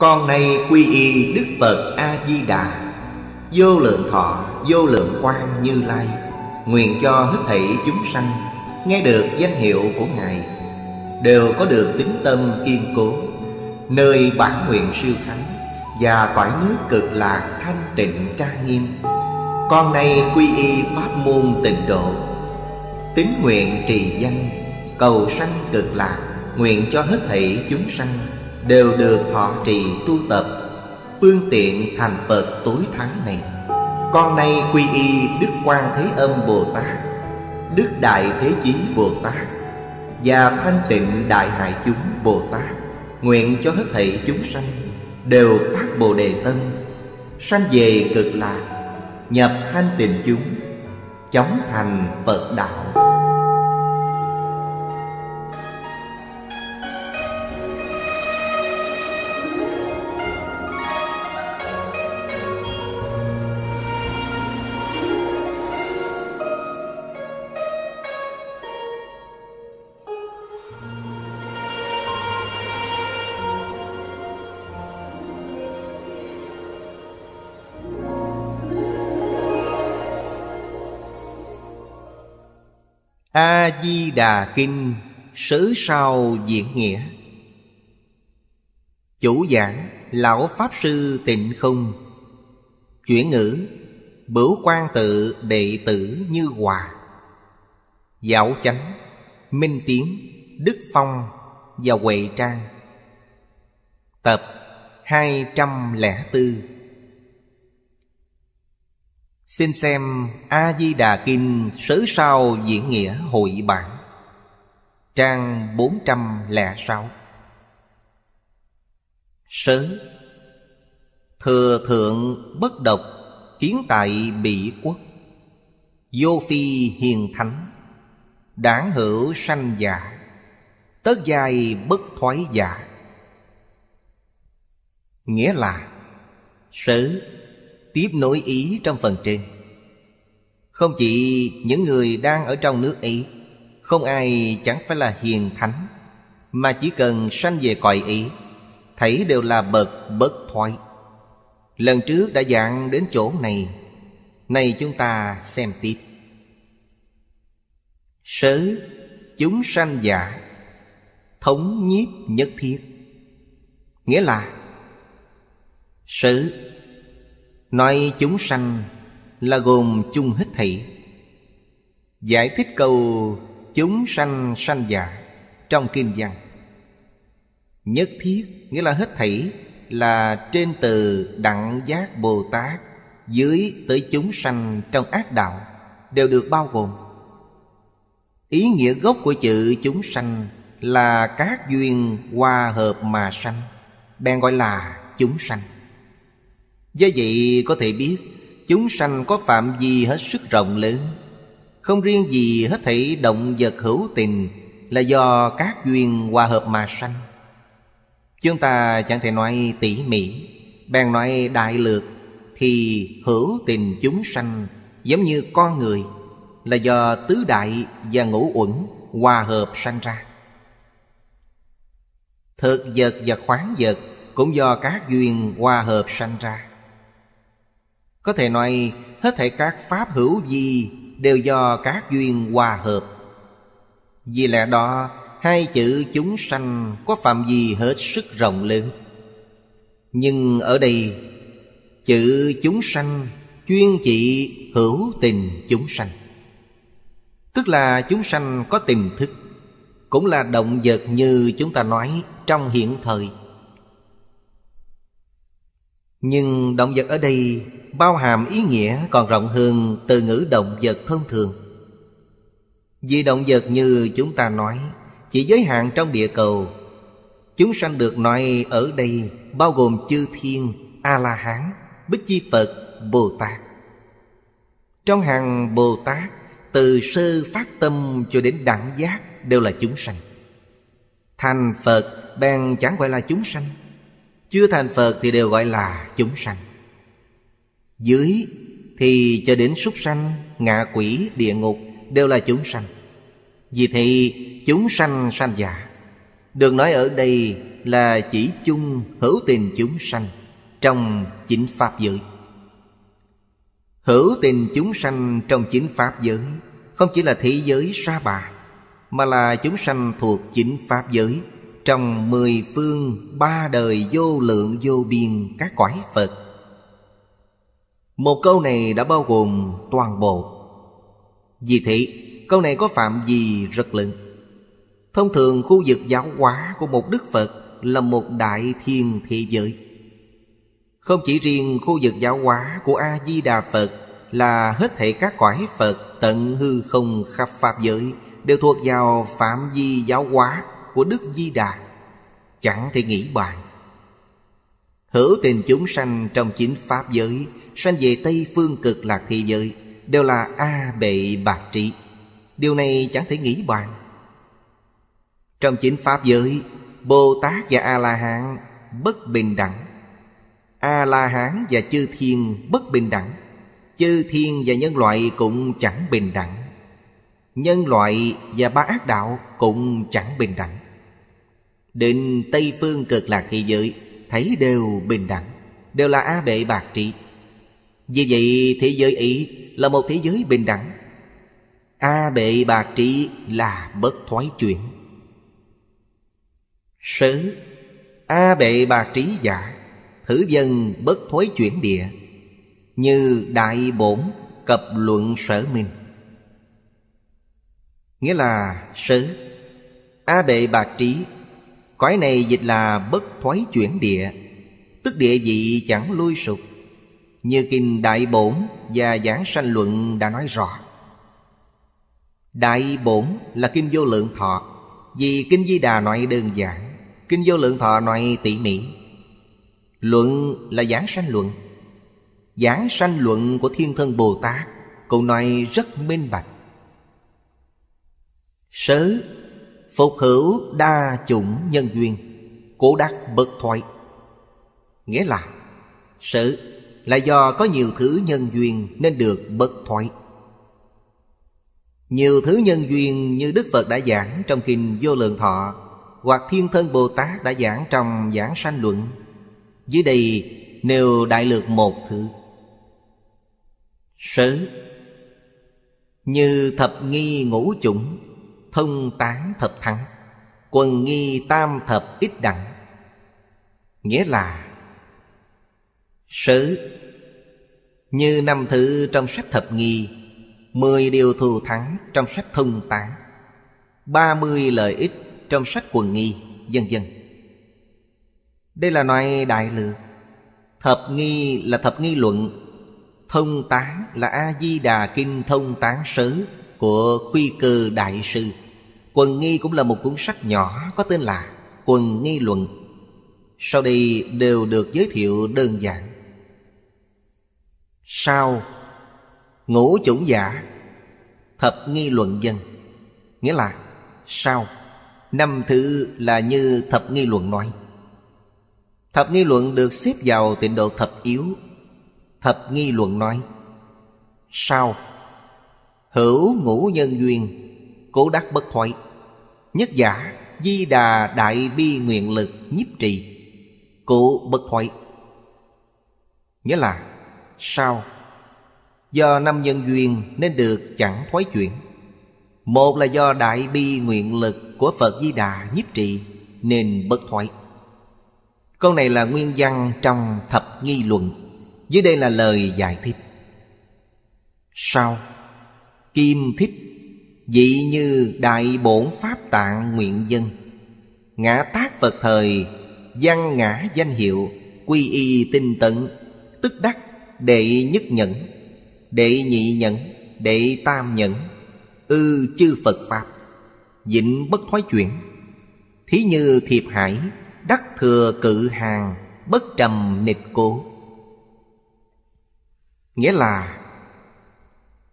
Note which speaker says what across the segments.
Speaker 1: Con nay quy y Đức Phật A-di-đà Vô lượng thọ, vô lượng quan như lai Nguyện cho hết thảy chúng sanh Nghe được danh hiệu của Ngài Đều có được tính tâm kiên cố Nơi bản nguyện siêu thánh Và cõi nước cực lạc thanh tịnh trang nghiêm Con nay quy y pháp môn tịnh độ Tính nguyện trì danh Cầu sanh cực lạc Nguyện cho hết thảy chúng sanh đều được họ trì tu tập phương tiện thành phật tối thắng này con nay quy y đức quan thế âm bồ tát đức đại thế chí bồ tát và thanh tịnh đại hại chúng bồ tát nguyện cho hết thảy chúng sanh đều phát bồ đề tâm sanh về cực lạc nhập thanh tịnh chúng chóng thành phật đạo A Di Đà Kinh Sứ sau diễn nghĩa Chủ giảng Lão Pháp Sư Tịnh Không Chuyển ngữ Bửu quan tự đệ tử Như Hòa Dạo chánh Minh Tiến Đức Phong và Huệ Trang Tập hai trăm lẻ 204 Xin xem A-di-đà Kinh Sớ sao diễn nghĩa hội bản Trang 406 Sớ Thừa thượng bất độc Kiến tại bị quốc Vô phi hiền thánh Đảng hữu sanh giả Tất giai bất thoái giả Nghĩa là Sớ tiếp nối ý trong phần trên không chỉ những người đang ở trong nước ý không ai chẳng phải là hiền thánh mà chỉ cần sanh về cõi ý thấy đều là bậc bất thoại lần trước đã dạng đến chỗ này này chúng ta xem tiếp sớ chúng sanh giả thống nhiếp nhất thiết nghĩa là sự Nói chúng sanh là gồm chung hết thảy Giải thích câu chúng sanh sanh giả trong Kim Văn Nhất thiết nghĩa là hết thảy là trên từ đặng giác Bồ Tát Dưới tới chúng sanh trong ác đạo đều được bao gồm Ý nghĩa gốc của chữ chúng sanh là các duyên hòa hợp mà sanh Bèn gọi là chúng sanh Do vậy có thể biết Chúng sanh có phạm gì hết sức rộng lớn Không riêng gì hết thảy động vật hữu tình Là do các duyên hòa hợp mà sanh Chúng ta chẳng thể nói tỉ mỉ Bèn nói đại lược Thì hữu tình chúng sanh Giống như con người Là do tứ đại và ngũ uẩn Hòa hợp sanh ra Thực vật và khoáng vật Cũng do các duyên hòa hợp sanh ra có thể nói hết thể các pháp hữu gì đều do các duyên hòa hợp. Vì lẽ đó, hai chữ chúng sanh có phạm gì hết sức rộng lớn. Nhưng ở đây, chữ chúng sanh chuyên chỉ hữu tình chúng sanh. Tức là chúng sanh có tiềm thức, cũng là động vật như chúng ta nói trong hiện thời. Nhưng động vật ở đây bao hàm ý nghĩa còn rộng hơn từ ngữ động vật thông thường vì động vật như chúng ta nói chỉ giới hạn trong địa cầu chúng sanh được nói ở đây bao gồm chư thiên a la hán bích chi phật bồ tát trong hàng bồ tát từ sơ phát tâm cho đến đẳng giác đều là chúng sanh thành phật bèn chẳng gọi là chúng sanh chưa thành phật thì đều gọi là chúng sanh dưới thì cho đến súc sanh, ngạ quỷ, địa ngục đều là chúng sanh Vì thì chúng sanh sanh già Được nói ở đây là chỉ chung hữu tình chúng sanh Trong chính Pháp giới Hữu tình chúng sanh trong chính Pháp giới Không chỉ là thế giới sa bà Mà là chúng sanh thuộc chính Pháp giới Trong mười phương ba đời vô lượng vô biên các quái Phật một câu này đã bao gồm toàn bộ Vì thế câu này có phạm gì rất lớn Thông thường khu vực giáo hóa của một Đức Phật là một đại thiên thế giới Không chỉ riêng khu vực giáo hóa của A-di-đà Phật Là hết thể các cõi Phật tận hư không khắp Pháp giới Đều thuộc vào phạm vi giáo hóa của Đức Di Đà Chẳng thể nghĩ bàn Hữu tình chúng sanh trong chính Pháp giới sanh về Tây phương cực lạc thị giới đều là A bệ bạc trị. Điều này chẳng thể nghĩ bàn. Trong chính Pháp giới, Bồ Tát và A-la-hán bất bình đẳng. A-la-hán và chư thiên bất bình đẳng. Chư thiên và nhân loại cũng chẳng bình đẳng. Nhân loại và ba ác đạo cũng chẳng bình đẳng. Định Tây Phương cực lạc thị giới thấy đều bình đẳng đều là a bệ bạc trị vì vậy thế giới ý là một thế giới bình đẳng A bệ bà trị là bất thoái chuyển Sớ A bệ bà trí giả Thử dân bất thối chuyển địa Như đại bổn cập luận sở minh Nghĩa là sớ A bệ bà trí Cõi này dịch là bất thoái chuyển địa Tức địa vị chẳng lui sụp như Kinh Đại Bổn và Giảng Sanh Luận đã nói rõ Đại Bổn là Kinh Vô Lượng Thọ Vì Kinh Di Đà nói đơn giản Kinh Vô Lượng Thọ nói tỉ mỉ Luận là Giảng Sanh Luận Giảng Sanh Luận của Thiên Thân Bồ Tát Cũng nói rất minh bạch Sớ Phục hữu đa chủng nhân duyên Cố đắc bất thoại Nghĩa là Sự là do có nhiều thứ nhân duyên nên được bất thoái. Nhiều thứ nhân duyên như Đức Phật đã giảng trong Kinh Vô Lượng Thọ hoặc Thiên Thân Bồ Tát đã giảng trong Giảng Sanh Luận. Dưới đây nêu đại lược một thứ. Sớ Như thập nghi ngũ chủng Thông tán thập thắng Quần nghi tam thập ít đẳng Nghĩa là sử Như năm thứ trong sách thập nghi Mười điều thù thắng trong sách thông tán Ba mươi lợi ích trong sách quần nghi Dân dân Đây là loại đại lược Thập nghi là thập nghi luận Thông tán là A-di-đà kinh thông tán sớ Của khuy cơ đại sư Quần nghi cũng là một cuốn sách nhỏ có tên là Quần nghi luận Sau đây đều được giới thiệu đơn giản Sao Ngũ chủ giả Thập nghi luận dân Nghĩa là sao Năm thứ là như thập nghi luận nói Thập nghi luận được xếp vào tịnh độ thập yếu Thập nghi luận nói Sao Hữu ngũ nhân duyên Cố đắc bất thoại Nhất giả Di đà đại bi nguyện lực nhiếp trì Cụ bất thoại Nghĩa là sau Do năm nhân duyên nên được chẳng thoái chuyển Một là do đại bi nguyện lực của Phật Di Đà nhiếp trị Nên bất thoái Câu này là nguyên văn trong thập nghi luận Dưới đây là lời giải thích Sau Kim thích Dị như đại bổn pháp tạng nguyện dân Ngã tác Phật thời Văn ngã danh hiệu Quy y tinh tận Tức đắc đệ nhất nhẫn đệ nhị nhẫn đệ tam nhẫn ư chư phật pháp vĩnh bất thoái chuyển thí như thiệp hải đắc thừa cự hàng bất trầm nịch cố nghĩa là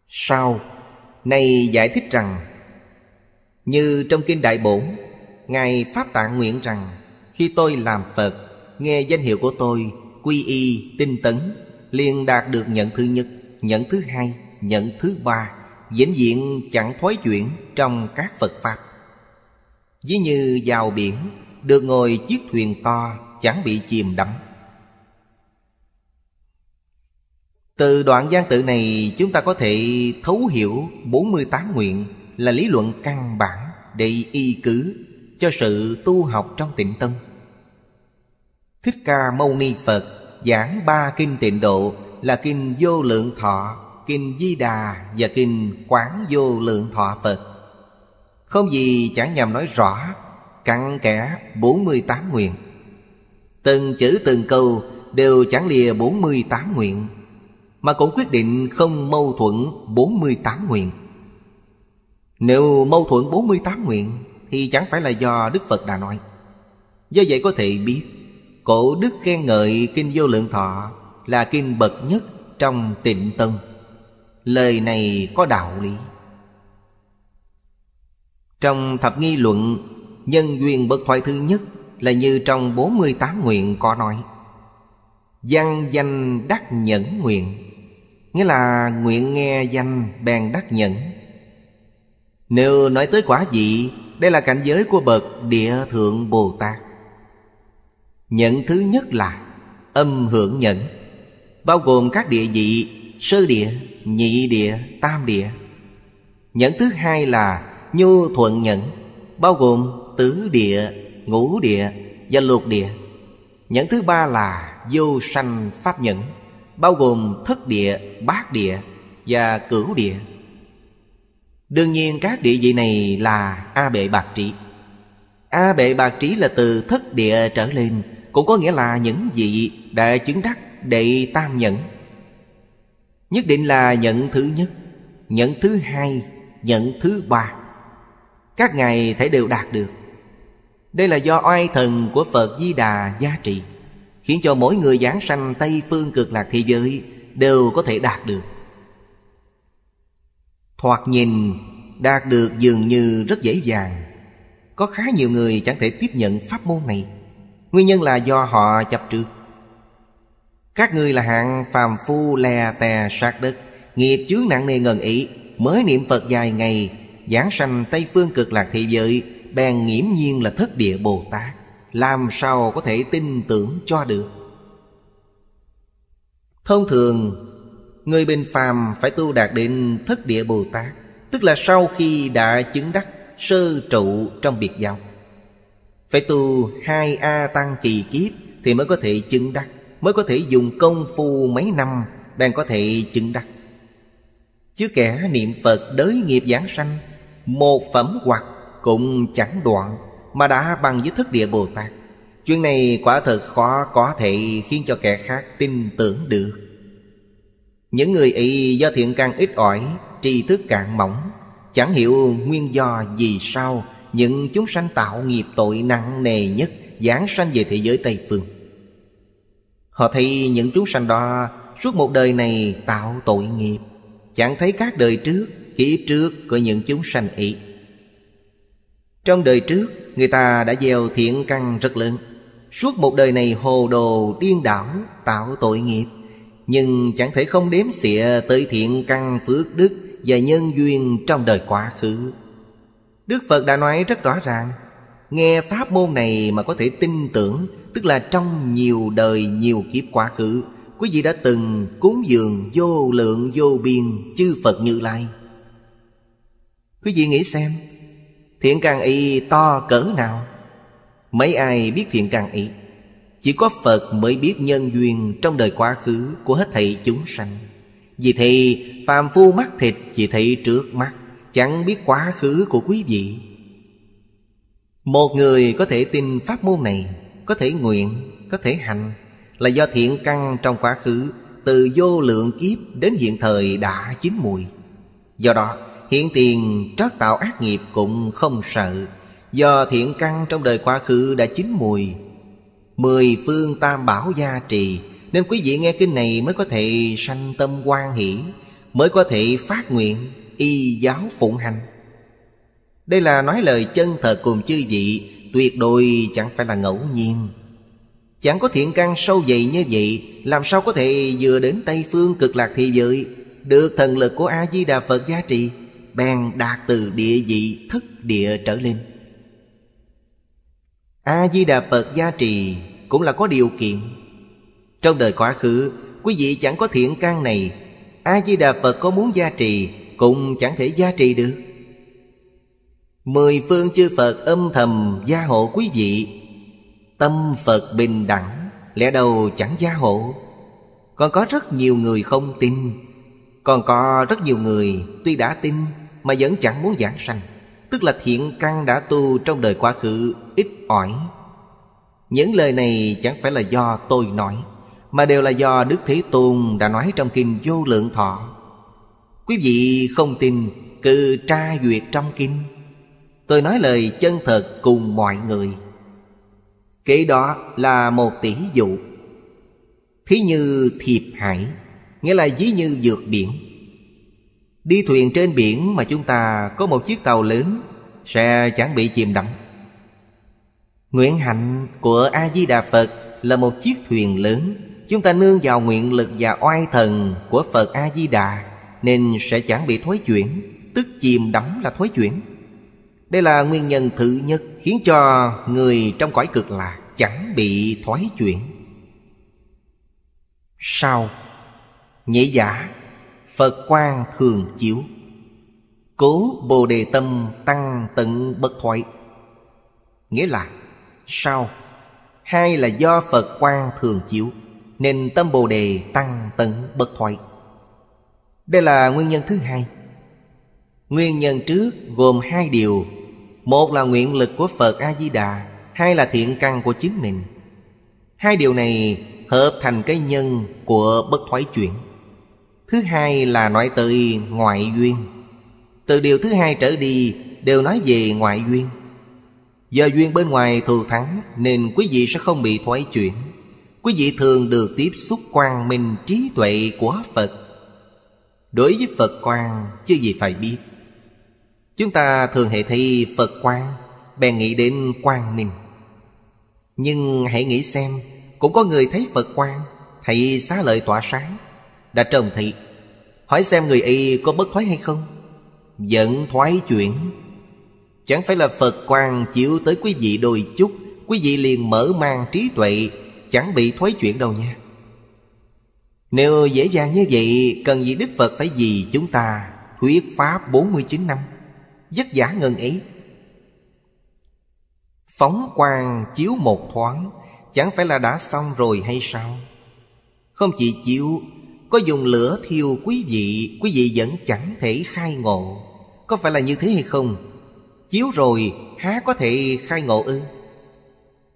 Speaker 1: sau này giải thích rằng như trong kinh đại bổn ngài pháp tạng nguyện rằng khi tôi làm phật nghe danh hiệu của tôi quy y tinh tấn liền đạt được nhận thứ nhất nhận thứ hai nhận thứ ba diễn diện chẳng thoái chuyển trong các phật pháp ví như vào biển được ngồi chiếc thuyền to chẳng bị chìm đắm từ đoạn gian tự này chúng ta có thể thấu hiểu 48 nguyện là lý luận căn bản để y cứ cho sự tu học trong tịnh tâm. Thích Ca Mâu Ni Phật giảng ba kinh tịnh độ là kinh vô lượng thọ kinh di đà và kinh quán vô lượng thọ phật không gì chẳng nhằm nói rõ cặn kẽ bốn mươi tám nguyện từng chữ từng câu đều chẳng lìa bốn mươi tám nguyện mà cũng quyết định không mâu thuẫn bốn mươi tám nguyện nếu mâu thuẫn bốn mươi tám nguyện thì chẳng phải là do Đức Phật đã nói. Do vậy có thể biết Cổ đức khen ngợi Kinh Vô Lượng Thọ Là kinh bậc nhất trong tịnh tân Lời này có đạo lý Trong thập nghi luận Nhân duyên bất thoại thứ nhất Là như trong 48 nguyện có nói Văn danh đắc nhẫn nguyện Nghĩa là nguyện nghe danh bèn đắc nhẫn Nếu nói tới quả vị Đây là cảnh giới của bậc địa thượng Bồ Tát Nhận thứ nhất là âm hưởng nhận Bao gồm các địa vị Sơ địa, nhị địa, tam địa Nhận thứ hai là nhu thuận nhận Bao gồm tứ địa, ngũ địa và lục địa Nhận thứ ba là vô sanh pháp nhẫn Bao gồm thất địa, bát địa và cửu địa Đương nhiên các địa vị này là A Bệ Bạc Trí A Bệ Bạc Trí là từ thất địa trở lên cũng có nghĩa là những gì đã chứng đắc đệ tam nhẫn Nhất định là nhận thứ nhất Nhận thứ hai Nhận thứ ba Các ngài thể đều đạt được Đây là do oai thần của Phật Di Đà gia trị Khiến cho mỗi người giảng sanh Tây phương cực lạc thế giới Đều có thể đạt được Thoạt nhìn đạt được dường như rất dễ dàng Có khá nhiều người chẳng thể tiếp nhận pháp môn này Nguyên nhân là do họ chấp trước Các người là hạng phàm phu lè tè sát đất Nghiệp chướng nặng nề ngần ý Mới niệm Phật dài ngày Giảng sanh Tây Phương cực lạc thị giới Bèn nghiễm nhiên là thất địa Bồ Tát Làm sao có thể tin tưởng cho được Thông thường Người bình phàm phải tu đạt đến thất địa Bồ Tát Tức là sau khi đã chứng đắc Sơ trụ trong biệt giáo phải tu hai A tăng kỳ kiếp Thì mới có thể chứng đắc Mới có thể dùng công phu mấy năm Đang có thể chứng đắc Chứ kẻ niệm Phật đới nghiệp giảng sanh Một phẩm hoặc cũng chẳng đoạn Mà đã bằng với thức địa Bồ Tát Chuyện này quả thật khó có thể khiến cho kẻ khác tin tưởng được Những người ấy do thiện căn ít ỏi Tri thức cạn mỏng Chẳng hiểu nguyên do vì sao những chúng sanh tạo nghiệp tội nặng nề nhất giáng sanh về thế giới Tây Phương. Họ thấy những chúng sanh đó suốt một đời này tạo tội nghiệp, chẳng thấy các đời trước, kiếp trước của những chúng sanh ấy. Trong đời trước, người ta đã gieo thiện căn rất lớn. Suốt một đời này hồ đồ, điên đảo, tạo tội nghiệp. Nhưng chẳng thể không đếm xỉa tới thiện căn phước đức và nhân duyên trong đời quá khứ Đức Phật đã nói rất rõ ràng Nghe pháp môn này mà có thể tin tưởng Tức là trong nhiều đời nhiều kiếp quá khứ Quý vị đã từng cúng dường vô lượng vô biên chư Phật Như Lai Quý vị nghĩ xem Thiện càng y to cỡ nào Mấy ai biết thiện càng y Chỉ có Phật mới biết nhân duyên trong đời quá khứ của hết thảy chúng sanh Vì thì phàm phu mắt thịt chỉ thấy trước mắt Chẳng biết quá khứ của quý vị Một người có thể tin pháp môn này Có thể nguyện, có thể hành Là do thiện căn trong quá khứ Từ vô lượng kiếp đến hiện thời đã chín mùi Do đó hiện tiền trót tạo ác nghiệp cũng không sợ Do thiện căn trong đời quá khứ đã chín mùi Mười phương tam bảo gia trì Nên quý vị nghe kinh này mới có thể sanh tâm quan hỷ Mới có thể phát nguyện y giáo phụng hành đây là nói lời chân thật cùng chư vị tuyệt đối chẳng phải là ngẫu nhiên chẳng có thiện căn sâu dày như vậy làm sao có thể vừa đến tây phương cực lạc thì vợi được thần lực của a di đà phật giá trị bèn đạt từ địa vị thất địa trở lên a di đà phật gia trì cũng là có điều kiện trong đời quá khứ quý vị chẳng có thiện căn này a di đà phật có muốn gia trì cũng chẳng thể gia trì được mười phương chư phật âm thầm gia hộ quý vị tâm phật bình đẳng lẽ đầu chẳng gia hộ còn có rất nhiều người không tin còn có rất nhiều người tuy đã tin mà vẫn chẳng muốn giảng sanh tức là thiện căn đã tu trong đời quá khứ ít ỏi những lời này chẳng phải là do tôi nói mà đều là do đức thế tôn đã nói trong kinh vô lượng thọ Quý vị không tin Cứ tra duyệt trong kinh Tôi nói lời chân thật cùng mọi người Kể đó là một tỷ dụ Thí như thiệp hải Nghĩa là dí như vượt biển Đi thuyền trên biển mà chúng ta có một chiếc tàu lớn Sẽ chẳng bị chìm đắm Nguyện hạnh của A-di-đà Phật là một chiếc thuyền lớn Chúng ta nương vào nguyện lực và oai thần của Phật A-di-đà nên sẽ chẳng bị thối chuyển tức chìm đắm là thối chuyển đây là nguyên nhân thứ nhất khiến cho người trong cõi cực lạc chẳng bị thoái chuyển sau nhễ giả phật quan thường chiếu cố bồ đề tâm tăng tận bất thoại nghĩa là sau hai là do phật quan thường chiếu nên tâm bồ đề tăng tận bất thoại đây là nguyên nhân thứ hai Nguyên nhân trước gồm hai điều Một là nguyện lực của Phật A-di-đà Hai là thiện căn của chính mình Hai điều này hợp thành cái nhân của bất thoái chuyển Thứ hai là nói từ ngoại duyên Từ điều thứ hai trở đi đều nói về ngoại duyên Do duyên bên ngoài thường thắng Nên quý vị sẽ không bị thoái chuyển Quý vị thường được tiếp xúc quang minh trí tuệ của Phật Đối với Phật quan chưa gì phải biết Chúng ta thường hệ thấy Phật quan Bèn nghĩ đến quan niệm Nhưng hãy nghĩ xem Cũng có người thấy Phật quan Thấy xá lợi tỏa sáng Đã trông thị Hỏi xem người y có bất thoái hay không Dẫn thoái chuyển Chẳng phải là Phật quan chiếu tới quý vị đôi chút Quý vị liền mở mang trí tuệ Chẳng bị thoái chuyển đâu nha nếu dễ dàng như vậy Cần gì Đức Phật phải gì chúng ta Thuyết Pháp 49 năm Giấc giả ngần ý Phóng quang chiếu một thoáng Chẳng phải là đã xong rồi hay sao Không chỉ chiếu Có dùng lửa thiêu quý vị Quý vị vẫn chẳng thể khai ngộ Có phải là như thế hay không Chiếu rồi há có thể khai ngộ ư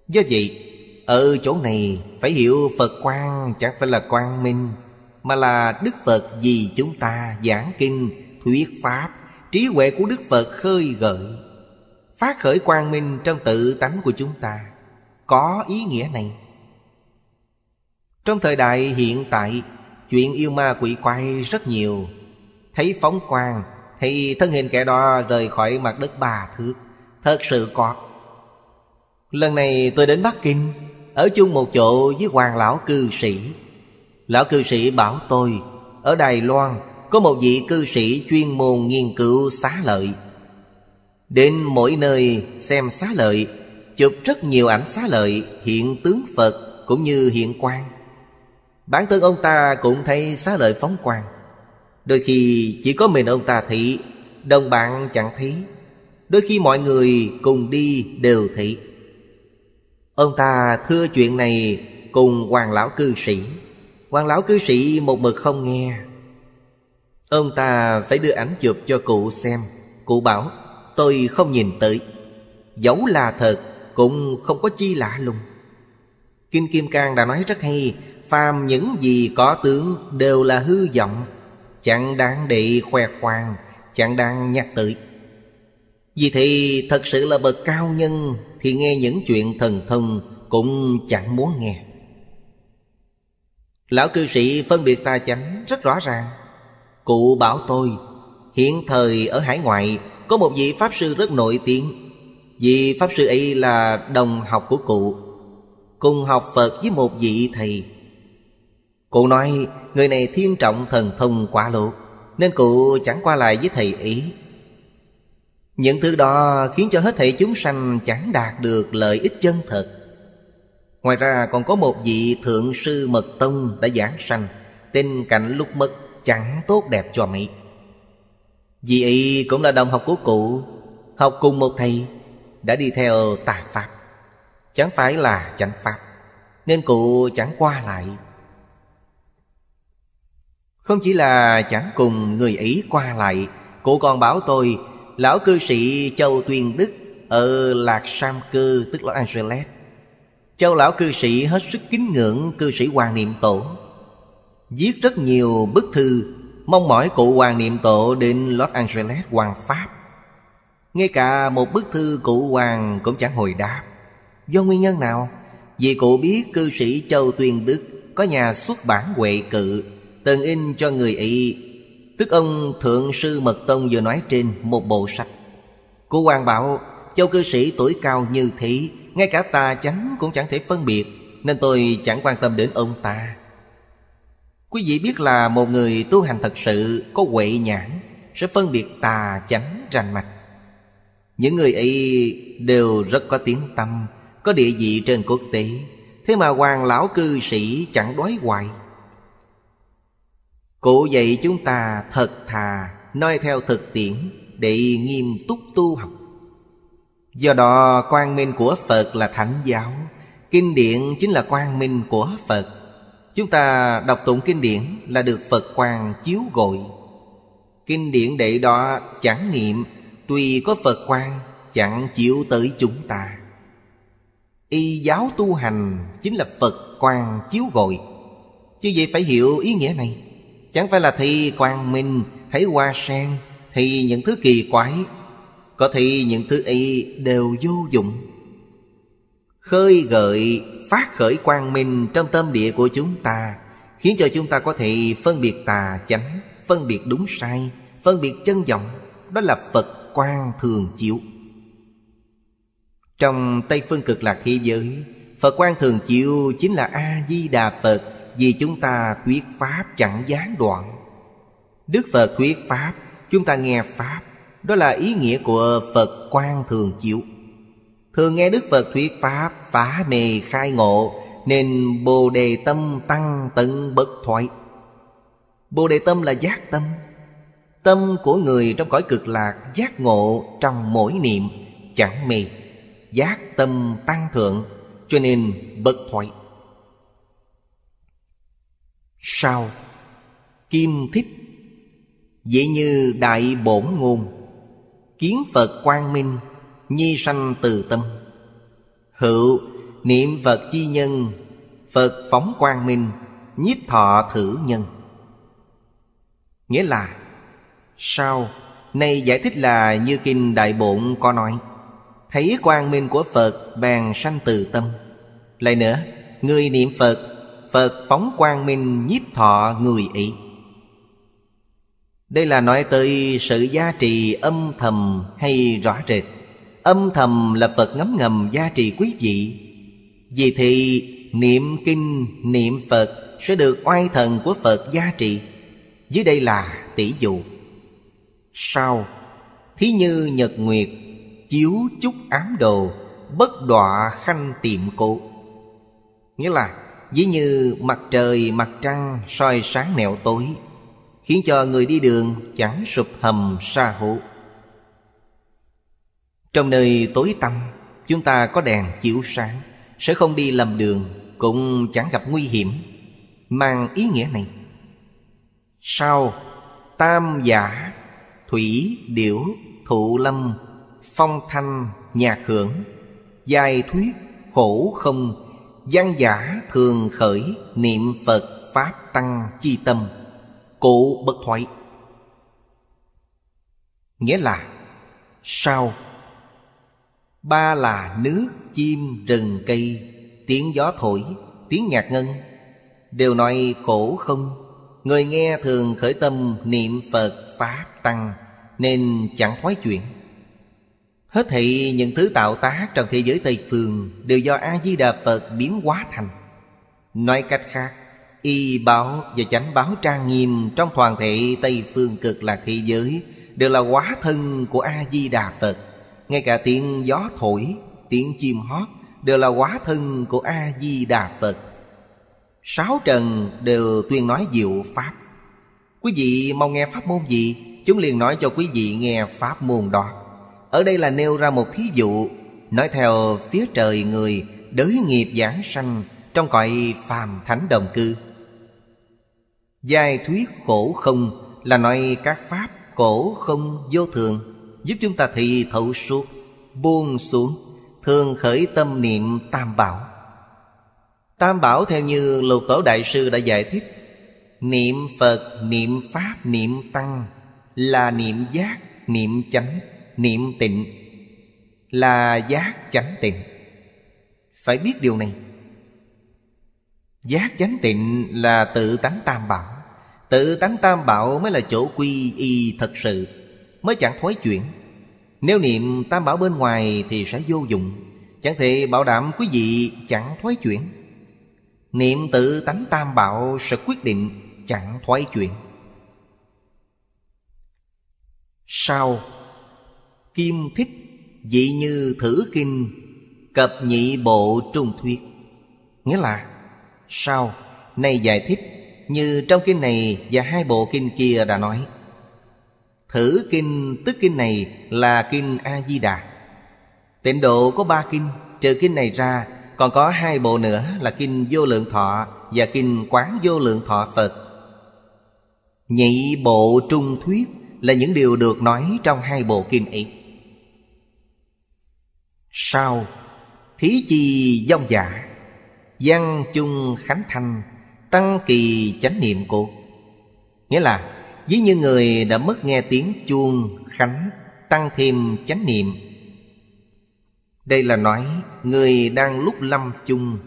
Speaker 1: Do vậy ở ừ, chỗ này phải hiểu Phật quan chẳng phải là quang minh Mà là Đức Phật vì chúng ta giảng kinh, thuyết pháp Trí huệ của Đức Phật khơi gợi Phát khởi quang minh trong tự tánh của chúng ta Có ý nghĩa này Trong thời đại hiện tại Chuyện yêu ma quỷ quay rất nhiều Thấy phóng quang Thì thân hình kẻ đó rời khỏi mặt đất bà thước Thật sự cọt Lần này tôi đến Bắc Kinh ở chung một chỗ với hoàng lão cư sĩ Lão cư sĩ bảo tôi Ở Đài Loan có một vị cư sĩ chuyên môn nghiên cứu xá lợi Đến mỗi nơi xem xá lợi Chụp rất nhiều ảnh xá lợi hiện tướng Phật cũng như hiện quan Bản thân ông ta cũng thấy xá lợi phóng quang Đôi khi chỉ có mình ông ta thị Đồng bạn chẳng thấy Đôi khi mọi người cùng đi đều thị Ông ta thưa chuyện này cùng hoàng lão cư sĩ Hoàng lão cư sĩ một mực không nghe Ông ta phải đưa ảnh chụp cho cụ xem Cụ bảo tôi không nhìn tới Dẫu là thật cũng không có chi lạ lùng Kim Kim Cang đã nói rất hay Phàm những gì có tướng đều là hư vọng Chẳng đáng để khoe khoang Chẳng đáng nhắc tới vì thì thật sự là bậc cao nhân Thì nghe những chuyện thần thông Cũng chẳng muốn nghe Lão cư sĩ phân biệt ta chánh rất rõ ràng Cụ bảo tôi Hiện thời ở hải ngoại Có một vị Pháp sư rất nổi tiếng Vị Pháp sư ấy là đồng học của cụ Cùng học Phật với một vị thầy Cụ nói người này thiên trọng thần thông quá lộ Nên cụ chẳng qua lại với thầy ấy những thứ đó khiến cho hết thảy chúng sanh chẳng đạt được lợi ích chân thật Ngoài ra còn có một vị Thượng Sư Mật Tông đã giảng sanh Tên cảnh lúc mất chẳng tốt đẹp cho mấy Vị ấy cũng là đồng học của cụ Học cùng một thầy Đã đi theo tà Pháp Chẳng phải là chánh Pháp Nên cụ chẳng qua lại Không chỉ là chẳng cùng người ấy qua lại Cụ còn bảo tôi Lão cư sĩ Châu Tuyên Đức Ở Lạc Sam cư tức Los Angeles Châu lão cư sĩ hết sức kính ngưỡng cư sĩ Hoàng Niệm Tổ Viết rất nhiều bức thư Mong mỏi cụ Hoàng Niệm Tổ đến Los Angeles hoàng pháp Ngay cả một bức thư cụ Hoàng cũng chẳng hồi đáp Do nguyên nhân nào? Vì cụ biết cư sĩ Châu Tuyên Đức Có nhà xuất bản huệ cự Từng in cho người Ý Tức ông Thượng Sư Mật Tông vừa nói trên một bộ sách Cô Hoàng bảo Châu cư sĩ tuổi cao như thị Ngay cả ta chắn cũng chẳng thể phân biệt Nên tôi chẳng quan tâm đến ông ta Quý vị biết là một người tu hành thật sự Có huệ nhãn Sẽ phân biệt tà chánh rành mạch Những người ấy đều rất có tiếng tâm Có địa vị trên quốc tế Thế mà hoàng lão cư sĩ chẳng đói hoài Cụ dạy chúng ta thật thà Nói theo thực tiễn Để nghiêm túc tu học Do đó quang minh của Phật là thánh giáo Kinh điển chính là quang minh của Phật Chúng ta đọc tụng kinh điển là được Phật quang chiếu gội Kinh điển đệ đó chẳng niệm Tuy có Phật quang chẳng chịu tới chúng ta Y giáo tu hành chính là Phật quang chiếu gội Chứ vậy phải hiểu ý nghĩa này Chẳng phải là thị quang minh Thấy hoa sen Thì những thứ kỳ quái Có thị những thứ ấy đều vô dụng Khơi gợi phát khởi quang minh Trong tâm địa của chúng ta Khiến cho chúng ta có thể phân biệt tà chánh Phân biệt đúng sai Phân biệt chân vọng Đó là Phật quan thường chiếu Trong Tây Phương Cực Lạc Thế Giới Phật quan thường chiếu chính là A-di-đà Phật vì chúng ta thuyết Pháp chẳng gián đoạn Đức Phật thuyết Pháp Chúng ta nghe Pháp Đó là ý nghĩa của Phật quan thường chiếu Thường nghe Đức Phật thuyết Pháp Phá mê khai ngộ Nên Bồ Đề Tâm tăng tận bất thoại Bồ Đề Tâm là giác tâm Tâm của người trong cõi cực lạc Giác ngộ trong mỗi niệm Chẳng mê Giác tâm tăng thượng Cho nên bất thoại Sao Kim thích Dĩ như đại bổn ngôn Kiến Phật quang minh Nhi sanh từ tâm Hữu niệm Phật chi nhân Phật phóng quang minh Nhiếp thọ thử nhân Nghĩa là Sao Nay giải thích là như Kinh Đại Bổn có nói Thấy quang minh của Phật bèn sanh từ tâm Lại nữa Người niệm Phật Phật phóng quang minh nhiếp thọ người ý Đây là nói tới sự gia trì âm thầm hay rõ rệt Âm thầm là Phật ngấm ngầm gia trì quý vị Vì thì niệm kinh niệm Phật sẽ được oai thần của Phật gia trì Dưới đây là tỷ dụ Sau Thí như nhật nguyệt Chiếu chúc ám đồ Bất đọa khanh tiệm cụ Nghĩa là ví như mặt trời mặt trăng soi sáng nẻo tối khiến cho người đi đường chẳng sụp hầm xa hố trong nơi tối tăm chúng ta có đèn chiếu sáng sẽ không đi lầm đường cũng chẳng gặp nguy hiểm mang ý nghĩa này sau tam giả thủy điểu thụ lâm phong thanh nhạc hưởng giai thuyết khổ không Văn giả thường khởi niệm Phật Pháp Tăng chi tâm Cụ bất thoại Nghĩa là Sao Ba là nước, chim, rừng, cây Tiếng gió thổi, tiếng nhạc ngân Đều nói khổ không Người nghe thường khởi tâm niệm Phật Pháp Tăng Nên chẳng thoái chuyện Hết thảy những thứ tạo tác trong thế giới Tây Phương Đều do A-di-đà Phật biến hóa thành Nói cách khác Y báo và chánh báo trang nghiêm Trong toàn thể Tây Phương cực lạc thế giới Đều là hóa thân của A-di-đà Phật Ngay cả tiếng gió thổi Tiếng chim hót Đều là hóa thân của A-di-đà Phật Sáu trần đều tuyên nói diệu Pháp Quý vị mau nghe Pháp môn gì Chúng liền nói cho quý vị nghe Pháp môn đó ở đây là nêu ra một thí dụ Nói theo phía trời người Đới nghiệp giảng sanh Trong cõi phàm thánh đồng cư Giai thuyết khổ không Là nói các pháp khổ không vô thường Giúp chúng ta thì thấu suốt Buông xuống Thường khởi tâm niệm tam bảo Tam bảo theo như lục tổ đại sư đã giải thích Niệm Phật, niệm Pháp, niệm Tăng Là niệm giác, niệm chánh niệm tịnh là giác chánh tịnh phải biết điều này giác chánh tịnh là tự tánh tam bảo tự tánh tam bảo mới là chỗ quy y thật sự mới chẳng thối chuyển nếu niệm tam bảo bên ngoài thì sẽ vô dụng chẳng thể bảo đảm quý vị chẳng thối chuyển niệm tự tánh tam bảo sẽ quyết định chẳng thoái chuyển sau Kim thích Dị như thử kinh Cập nhị bộ trung thuyết Nghĩa là Sau Nay giải thích Như trong kinh này và hai bộ kinh kia đã nói Thử kinh tức kinh này là kinh A-di-đà Tịnh độ có ba kinh Trừ kinh này ra còn có hai bộ nữa là kinh vô lượng thọ và kinh quán vô lượng thọ Phật. Nhị bộ trung thuyết là những điều được nói trong hai bộ kinh ấy. Sao Thí chi dông giả Văn chung khánh thanh Tăng kỳ chánh niệm cột Nghĩa là Ví như người đã mất nghe tiếng chuông khánh Tăng thêm chánh niệm Đây là nói Người đang lúc lâm chung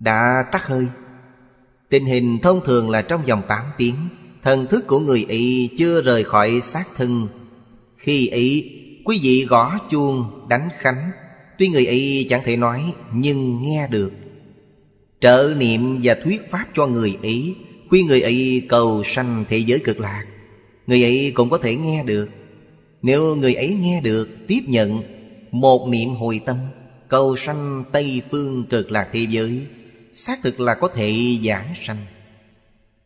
Speaker 1: Đã tắt hơi Tình hình thông thường là trong vòng 8 tiếng Thần thức của người ấy chưa rời khỏi xác thân Khi ấy quý vị gõ chuông đánh khánh Tuy người ấy chẳng thể nói Nhưng nghe được Trợ niệm và thuyết pháp cho người ấy Khuyên người ấy cầu sanh thế giới cực lạc Người ấy cũng có thể nghe được Nếu người ấy nghe được Tiếp nhận Một niệm hồi tâm Cầu sanh Tây Phương cực lạc thế giới Xác thực là có thể giảng sanh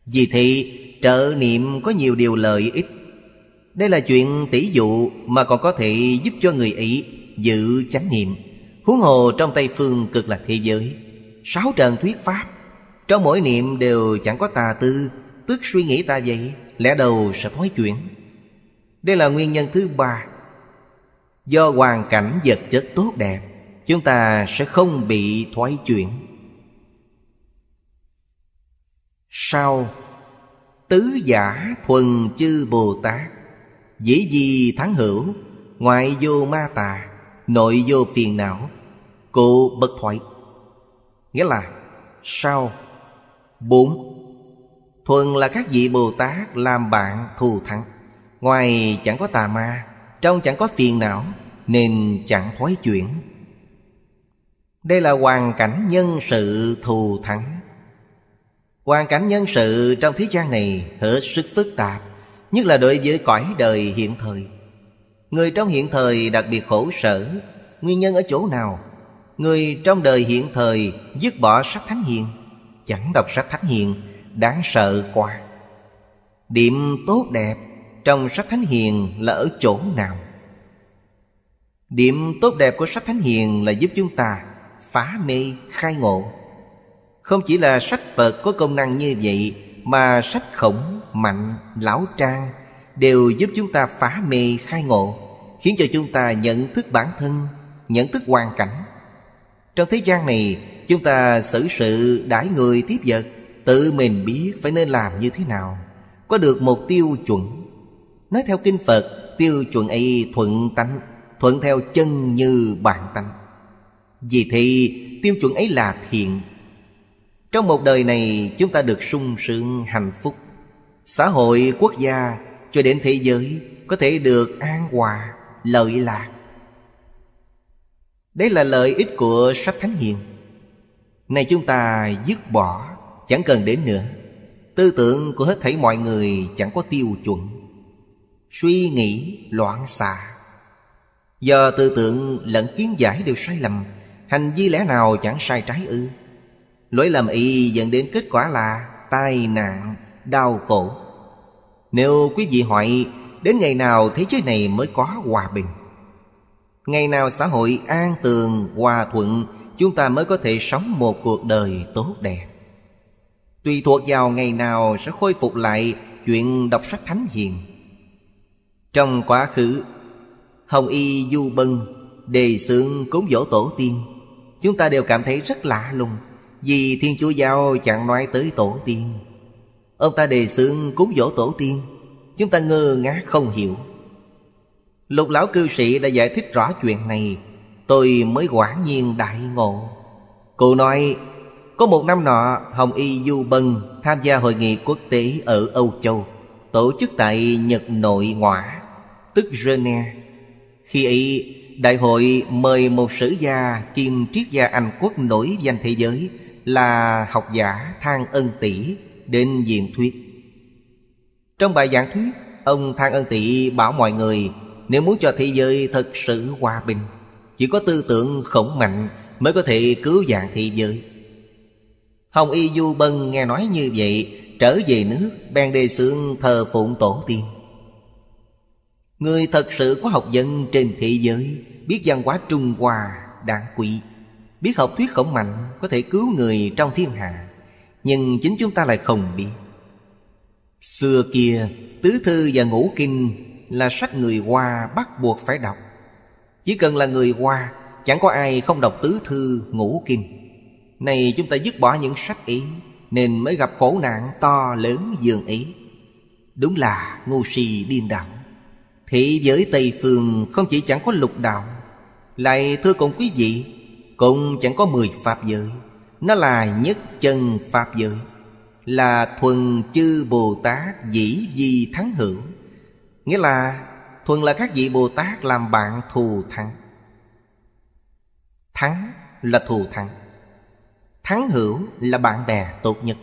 Speaker 1: Vì thế trợ niệm có nhiều điều lợi ích Đây là chuyện tỷ dụ Mà còn có thể giúp cho người ấy dự chánh niệm huống hồ trong tây phương cực lạc thế giới sáu trần thuyết pháp trong mỗi niệm đều chẳng có tà tư tức suy nghĩ ta vậy lẽ đầu sẽ thoái chuyển đây là nguyên nhân thứ ba do hoàn cảnh vật chất tốt đẹp chúng ta sẽ không bị thoái chuyển sau tứ giả thuần chư bồ tát dĩ di thắng hữu ngoại vô ma tà nội vô phiền não Cụ bất thoại Nghĩa là sau bốn Thuần là các vị Bồ Tát làm bạn thù thắng Ngoài chẳng có tà ma Trong chẳng có phiền não Nên chẳng thói chuyển Đây là hoàn cảnh nhân sự thù thắng Hoàn cảnh nhân sự trong thế gian này hết sức phức tạp Nhất là đối với cõi đời hiện thời Người trong hiện thời đặc biệt khổ sở Nguyên nhân ở chỗ nào? Người trong đời hiện thời dứt bỏ sách thánh hiền Chẳng đọc sách thánh hiền Đáng sợ quá Điểm tốt đẹp trong sách thánh hiền là ở chỗ nào? Điểm tốt đẹp của sách thánh hiền là giúp chúng ta phá mê khai ngộ Không chỉ là sách Phật có công năng như vậy Mà sách khổng, mạnh, lão trang đều giúp chúng ta phá mê khai ngộ khiến cho chúng ta nhận thức bản thân nhận thức hoàn cảnh trong thế gian này chúng ta xử sự đãi người tiếp vật tự mình biết phải nên làm như thế nào có được một tiêu chuẩn nói theo kinh phật tiêu chuẩn ấy thuận tánh thuận theo chân như bản tánh vì thì tiêu chuẩn ấy là thiện trong một đời này chúng ta được sung sướng hạnh phúc xã hội quốc gia cho đến thế giới có thể được an hòa lợi lạc đấy là lợi ích của sách thánh hiền này chúng ta dứt bỏ chẳng cần đến nữa tư tưởng của hết thảy mọi người chẳng có tiêu chuẩn suy nghĩ loạn xạ do tư tưởng lẫn kiến giải đều sai lầm hành vi lẽ nào chẳng sai trái ư lỗi lầm y dẫn đến kết quả là tai nạn đau khổ nếu quý vị hỏi Đến ngày nào thế giới này mới có hòa bình Ngày nào xã hội an tường, hòa thuận Chúng ta mới có thể sống một cuộc đời tốt đẹp Tùy thuộc vào ngày nào sẽ khôi phục lại Chuyện đọc sách thánh hiền Trong quá khứ Hồng Y Du Bân Đề xướng cúng dỗ tổ tiên Chúng ta đều cảm thấy rất lạ lùng Vì Thiên Chúa Giáo chẳng nói tới tổ tiên Ông ta đề xướng cúng dỗ tổ tiên Chúng ta ngơ ngác không hiểu Lục lão cư sĩ đã giải thích rõ chuyện này Tôi mới quả nhiên đại ngộ Cụ nói Có một năm nọ Hồng Y Du Bân Tham gia hội nghị quốc tế ở Âu Châu Tổ chức tại Nhật Nội Ngoã Tức Geneva Khi ấy Đại hội mời một sử gia kiêm triết gia Anh quốc nổi danh thế giới Là học giả Thang Ân Tỷ đến diện thuyết Trong bài giảng thuyết Ông than Ân Tị bảo mọi người Nếu muốn cho thế giới thật sự hòa bình Chỉ có tư tưởng khổng mạnh Mới có thể cứu dạng thế giới Hồng Y Du Bân nghe nói như vậy Trở về nước bèn đề xướng thờ phụng tổ tiên Người thật sự có học vấn trên thế giới Biết văn hóa Trung Hoa đáng quý Biết học thuyết khổng mạnh Có thể cứu người trong thiên hạ nhưng chính chúng ta lại không biết Xưa kia Tứ Thư và Ngũ Kinh Là sách người Hoa bắt buộc phải đọc Chỉ cần là người Hoa Chẳng có ai không đọc Tứ Thư Ngũ Kinh Này chúng ta dứt bỏ những sách ý Nên mới gặp khổ nạn to lớn dường ý Đúng là ngu si điên đảo Thị giới Tây Phương không chỉ chẳng có lục đạo Lại thưa cùng quý vị Cũng chẳng có mười pháp giới nó là nhất chân Pháp giới Là thuần chư Bồ Tát dĩ di thắng hữu Nghĩa là thuần là các vị Bồ Tát làm bạn thù thắng Thắng là thù thắng Thắng hữu là bạn bè tốt nhất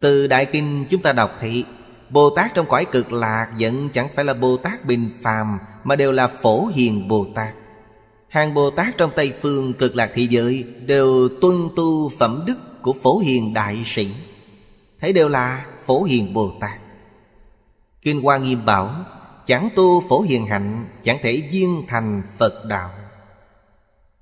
Speaker 1: Từ Đại Kinh chúng ta đọc thị Bồ Tát trong cõi cực lạc vẫn chẳng phải là Bồ Tát bình phàm Mà đều là phổ hiền Bồ Tát Hàng Bồ Tát trong Tây Phương cực lạc thị giới Đều tuân tu phẩm đức của phổ hiền đại sĩ Thấy đều là phổ hiền Bồ Tát Kinh Hoa Nghiêm bảo Chẳng tu phổ hiền hạnh Chẳng thể viên thành Phật đạo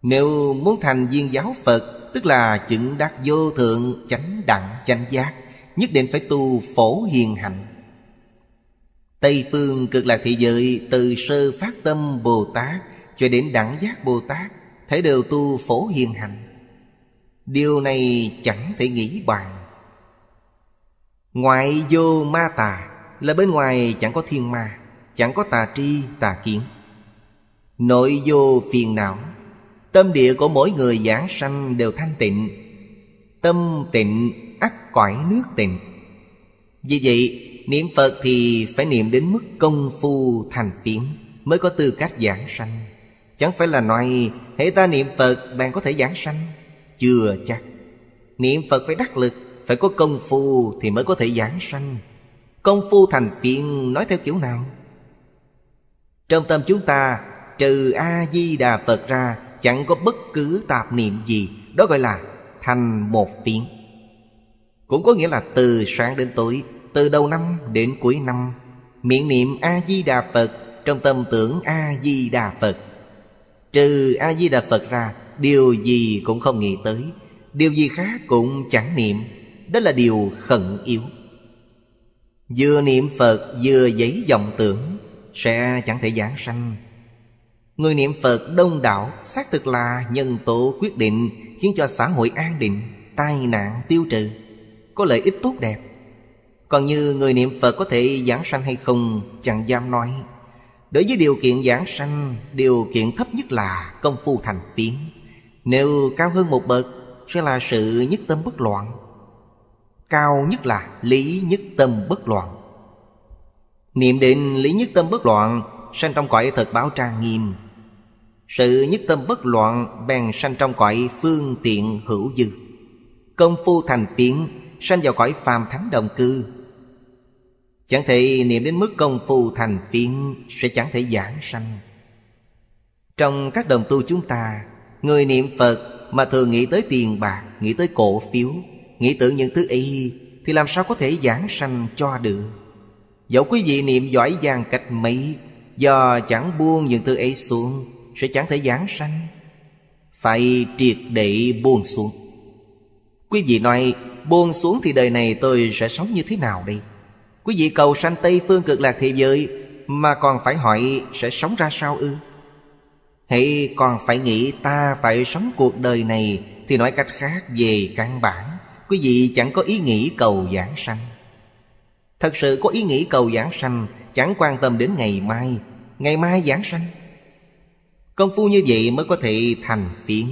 Speaker 1: Nếu muốn thành viên giáo Phật Tức là chứng đắc vô thượng chánh đẳng chánh giác Nhất định phải tu phổ hiền hạnh Tây phương cực lạc thị giới Từ sơ phát tâm Bồ Tát cho đến đẳng giác bồ tát thấy đều tu phổ hiền hạnh điều này chẳng thể nghĩ bàn ngoại vô ma tà là bên ngoài chẳng có thiên ma chẳng có tà tri tà kiến nội vô phiền não tâm địa của mỗi người giảng sanh đều thanh tịnh tâm tịnh ắt cõi nước tịnh vì vậy niệm phật thì phải niệm đến mức công phu thành tiếng mới có tư cách giảng sanh Chẳng phải là nói Hễ ta niệm Phật bạn có thể giảng sanh Chưa chắc Niệm Phật phải đắc lực Phải có công phu thì mới có thể giảng sanh Công phu thành phiền nói theo kiểu nào Trong tâm chúng ta Trừ A-di-đà Phật ra Chẳng có bất cứ tạp niệm gì Đó gọi là thành một phiền Cũng có nghĩa là từ sáng đến tối Từ đầu năm đến cuối năm Miệng niệm A-di-đà Phật Trong tâm tưởng A-di-đà Phật Trừ A-di-đà Phật ra Điều gì cũng không nghĩ tới Điều gì khác cũng chẳng niệm Đó là điều khẩn yếu Vừa niệm Phật vừa giấy dòng tưởng Sẽ chẳng thể giảng sanh Người niệm Phật đông đảo Xác thực là nhân tố quyết định Khiến cho xã hội an định Tai nạn tiêu trừ Có lợi ích tốt đẹp Còn như người niệm Phật có thể giảng sanh hay không Chẳng dám nói Đối với điều kiện giảng sanh Điều kiện thấp nhất là công phu thành tiến Nếu cao hơn một bậc Sẽ là sự nhất tâm bất loạn Cao nhất là lý nhất tâm bất loạn Niệm định lý nhất tâm bất loạn Sanh trong cõi thật báo trang nghiêm Sự nhất tâm bất loạn Bèn sanh trong cõi phương tiện hữu dư Công phu thành tiến Sanh vào cõi phàm thánh đồng cư Chẳng thể niệm đến mức công phu thành tiên Sẽ chẳng thể giảng sanh Trong các đồng tu chúng ta Người niệm Phật mà thường nghĩ tới tiền bạc Nghĩ tới cổ phiếu Nghĩ tưởng những thứ ấy Thì làm sao có thể giảng sanh cho được Dẫu quý vị niệm giỏi giang cách mấy Do chẳng buông những thứ ấy xuống Sẽ chẳng thể giảng sanh Phải triệt để buông xuống Quý vị nói Buông xuống thì đời này tôi sẽ sống như thế nào đây Quý vị cầu sanh Tây Phương cực lạc thị giới Mà còn phải hỏi sẽ sống ra sao ư Hãy còn phải nghĩ ta phải sống cuộc đời này Thì nói cách khác về căn bản Quý vị chẳng có ý nghĩ cầu giảng sanh Thật sự có ý nghĩ cầu giảng sanh Chẳng quan tâm đến ngày mai Ngày mai giảng sanh Công phu như vậy mới có thể thành phiến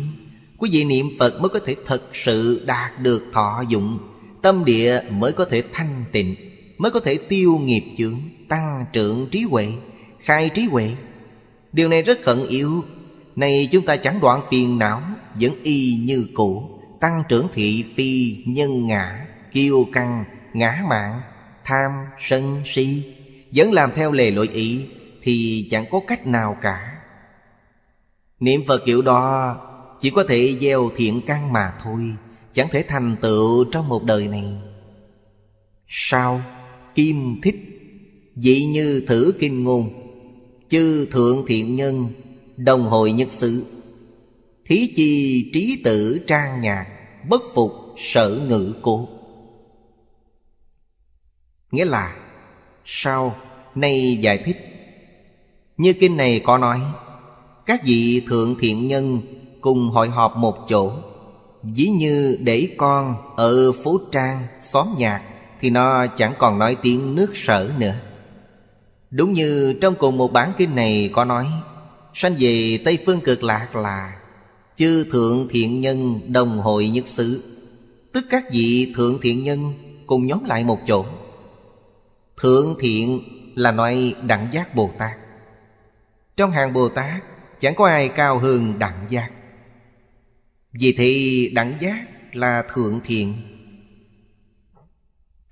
Speaker 1: Quý vị niệm Phật mới có thể thật sự đạt được thọ dụng Tâm địa mới có thể thanh tịnh mới có thể tiêu nghiệp chướng tăng trưởng trí huệ khai trí huệ điều này rất khẩn yếu này chúng ta chẳng đoạn phiền não vẫn y như cũ tăng trưởng thị phi nhân ngã kiêu căng ngã mạng tham sân si vẫn làm theo lề lội ý thì chẳng có cách nào cả niệm phật kiểu đó chỉ có thể gieo thiện căn mà thôi chẳng thể thành tựu trong một đời này sao kim thích Dị như thử kinh ngôn Chư thượng thiện nhân Đồng hội nhất sự Thí chi trí tử trang nhạc Bất phục sở ngữ cố Nghĩa là Sau nay giải thích Như kinh này có nói Các vị thượng thiện nhân Cùng hội họp một chỗ Dĩ như để con ở phố trang xóm nhạc thì nó chẳng còn nói tiếng nước sở nữa đúng như trong cùng một bản kinh này có nói sanh về tây phương cực lạc là chư thượng thiện nhân đồng hội nhất xứ tức các vị thượng thiện nhân cùng nhóm lại một chỗ thượng thiện là nói đẳng giác bồ tát trong hàng bồ tát chẳng có ai cao hơn đẳng giác vì thì đẳng giác là thượng thiện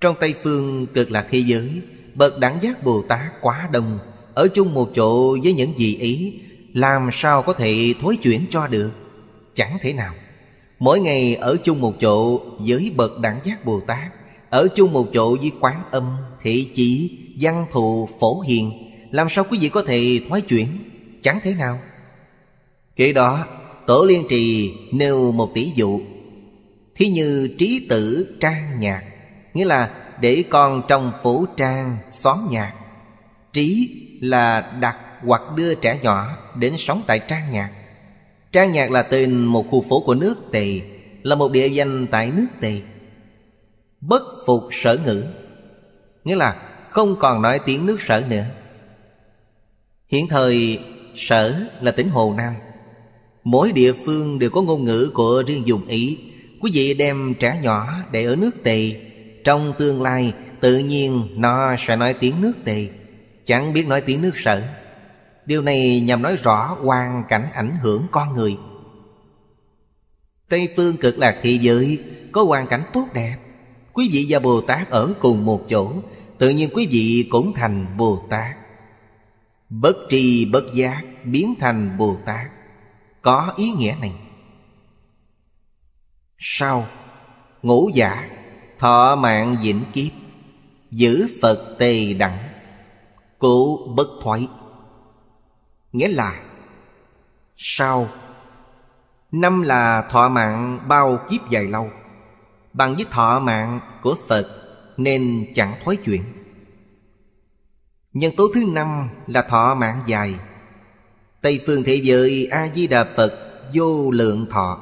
Speaker 1: trong Tây Phương cực lạc thế giới Bậc đẳng giác Bồ Tát quá đông Ở chung một chỗ với những vị ý Làm sao có thể thối chuyển cho được Chẳng thể nào Mỗi ngày ở chung một chỗ với bậc đẳng giác Bồ Tát Ở chung một chỗ với quán âm, thị chỉ, văn thù, phổ hiền Làm sao quý vị có thể thoái chuyển Chẳng thế nào Kể đó Tổ liên trì nêu một tỷ dụ Thí như trí tử trang nhạc Nghĩa là để con trong phủ trang xóm nhạc Trí là đặt hoặc đưa trẻ nhỏ đến sống tại trang nhạc Trang nhạc là tên một khu phố của nước Tỳ Là một địa danh tại nước Tỳ Bất phục sở ngữ Nghĩa là không còn nói tiếng nước sở nữa Hiện thời sở là tỉnh Hồ Nam Mỗi địa phương đều có ngôn ngữ của riêng dùng ý Quý vị đem trẻ nhỏ để ở nước Tỳ trong tương lai tự nhiên nó sẽ nói tiếng nước tề Chẳng biết nói tiếng nước sở Điều này nhằm nói rõ hoàn cảnh ảnh hưởng con người Tây phương cực lạc thị giới có hoàn cảnh tốt đẹp Quý vị và Bồ Tát ở cùng một chỗ Tự nhiên quý vị cũng thành Bồ Tát Bất tri bất giác biến thành Bồ Tát Có ý nghĩa này Sau Ngũ giả Thọ mạng vĩnh kiếp Giữ Phật tề đẳng Cố bất thoái Nghĩa là Sau Năm là thọ mạng bao kiếp dài lâu Bằng với thọ mạng của Phật Nên chẳng thoái chuyển Nhân tố thứ năm là thọ mạng dài Tây phương thế giới A-di-đà Phật vô lượng thọ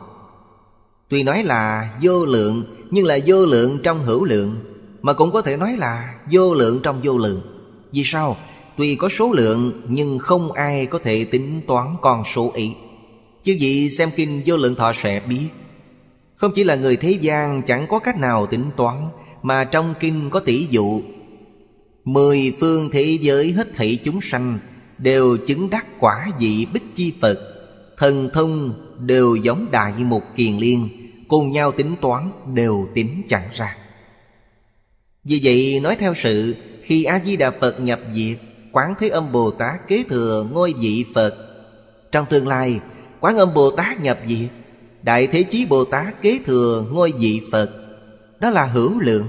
Speaker 1: Tuy nói là vô lượng Nhưng là vô lượng trong hữu lượng Mà cũng có thể nói là vô lượng trong vô lượng Vì sao? Tuy có số lượng nhưng không ai có thể tính toán con số ấy. Chứ gì xem kinh vô lượng thọ sẽ biết Không chỉ là người thế gian chẳng có cách nào tính toán Mà trong kinh có tỷ dụ Mười phương thế giới hết thảy chúng sanh Đều chứng đắc quả vị bích chi Phật Thần thông đều giống đại một kiền liên cùng nhau tính toán đều tính chẳng ra vì vậy nói theo sự khi a di đà phật nhập diệt quán thế âm bồ tát kế thừa ngôi vị phật trong tương lai quán âm bồ tát nhập diệt đại thế chí bồ tát kế thừa ngôi vị phật đó là hữu lượng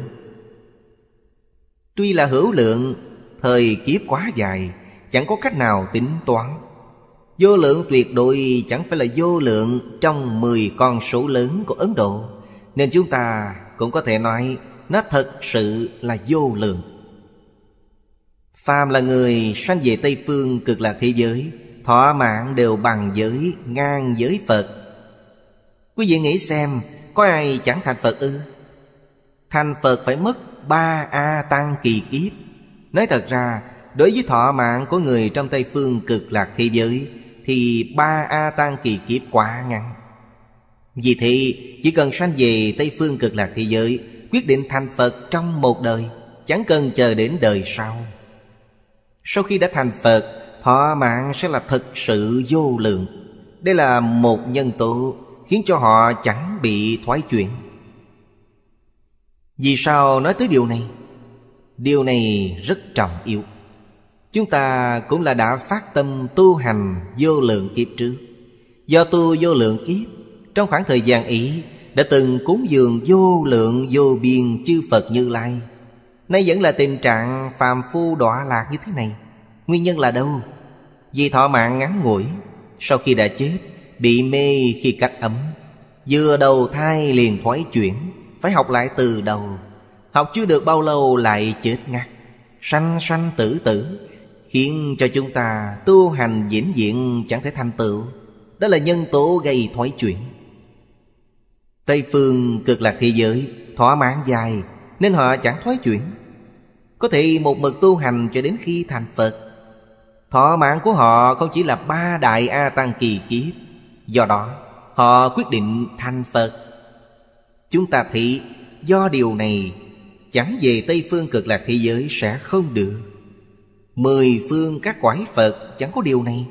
Speaker 1: tuy là hữu lượng thời kiếp quá dài chẳng có cách nào tính toán Vô lượng tuyệt đối chẳng phải là vô lượng trong 10 con số lớn của Ấn Độ Nên chúng ta cũng có thể nói nó thật sự là vô lượng Phàm là người sanh về Tây Phương cực lạc thế giới Thọ mạng đều bằng giới, ngang giới Phật Quý vị nghĩ xem, có ai chẳng thành Phật ư? Thành Phật phải mất ba A tăng kỳ kiếp Nói thật ra, đối với thọ mạng của người trong Tây Phương cực lạc thế giới thì ba A Tan kỳ kiếp quá ngắn Vì thế chỉ cần sanh về Tây Phương cực lạc thế giới Quyết định thành Phật trong một đời Chẳng cần chờ đến đời sau Sau khi đã thành Phật Thọ mạng sẽ là thật sự vô lượng Đây là một nhân tố Khiến cho họ chẳng bị thoái chuyển Vì sao nói tới điều này? Điều này rất trọng yếu Chúng ta cũng là đã phát tâm tu hành vô lượng kiếp trước Do tu vô lượng kiếp Trong khoảng thời gian ý Đã từng cúng dường vô lượng vô biên chư Phật Như Lai Nay vẫn là tình trạng phàm phu đọa lạc như thế này Nguyên nhân là đâu? Vì thọ mạng ngắn ngủi Sau khi đã chết Bị mê khi cách ấm Vừa đầu thai liền thoái chuyển Phải học lại từ đầu Học chưa được bao lâu lại chết ngắt Sanh sanh tử tử khiến cho chúng ta tu hành diễn diện chẳng thể thành tựu đó là nhân tố gây thoái chuyển tây phương cực lạc thế giới thỏa mãn dài nên họ chẳng thoái chuyển có thể một mực tu hành cho đến khi thành phật thọ mạng của họ không chỉ là ba đại a tăng kỳ kiếp do đó họ quyết định thành phật chúng ta thị do điều này chẳng về tây phương cực lạc thế giới sẽ không được Mười phương các cõi Phật chẳng có điều này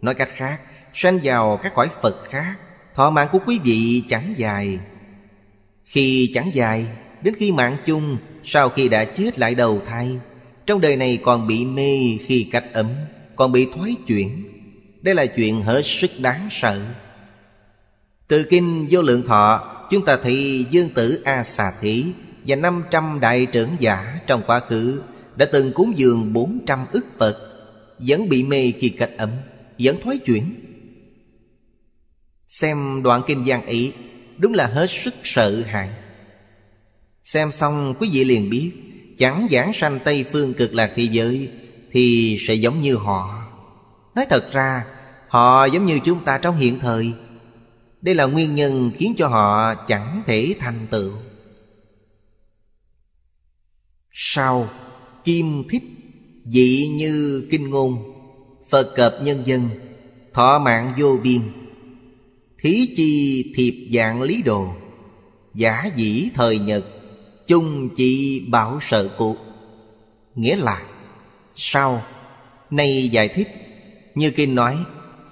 Speaker 1: Nói cách khác Sanh vào các cõi Phật khác Thọ mạng của quý vị chẳng dài Khi chẳng dài Đến khi mạng chung Sau khi đã chết lại đầu thai Trong đời này còn bị mê khi cách ấm Còn bị thoái chuyển Đây là chuyện hết sức đáng sợ Từ kinh vô lượng thọ Chúng ta thấy Dương tử A Xà Thí Và 500 đại trưởng giả trong quá khứ đã từng cúng dường 400 ức Phật Vẫn bị mê khi cách ẩm Vẫn thoái chuyển Xem đoạn kinh giang ý Đúng là hết sức sợ hãi Xem xong quý vị liền biết Chẳng giảng sanh Tây Phương cực lạc thế giới Thì sẽ giống như họ Nói thật ra Họ giống như chúng ta trong hiện thời Đây là nguyên nhân khiến cho họ chẳng thể thành tựu Sau kim thích dị như kinh ngôn phật cập nhân dân thọ mạng vô biên thí chi thiệp dạng lý đồ giả dĩ thời nhật chung chỉ bảo sợ cuộc nghĩa là sau nay giải thích như kinh nói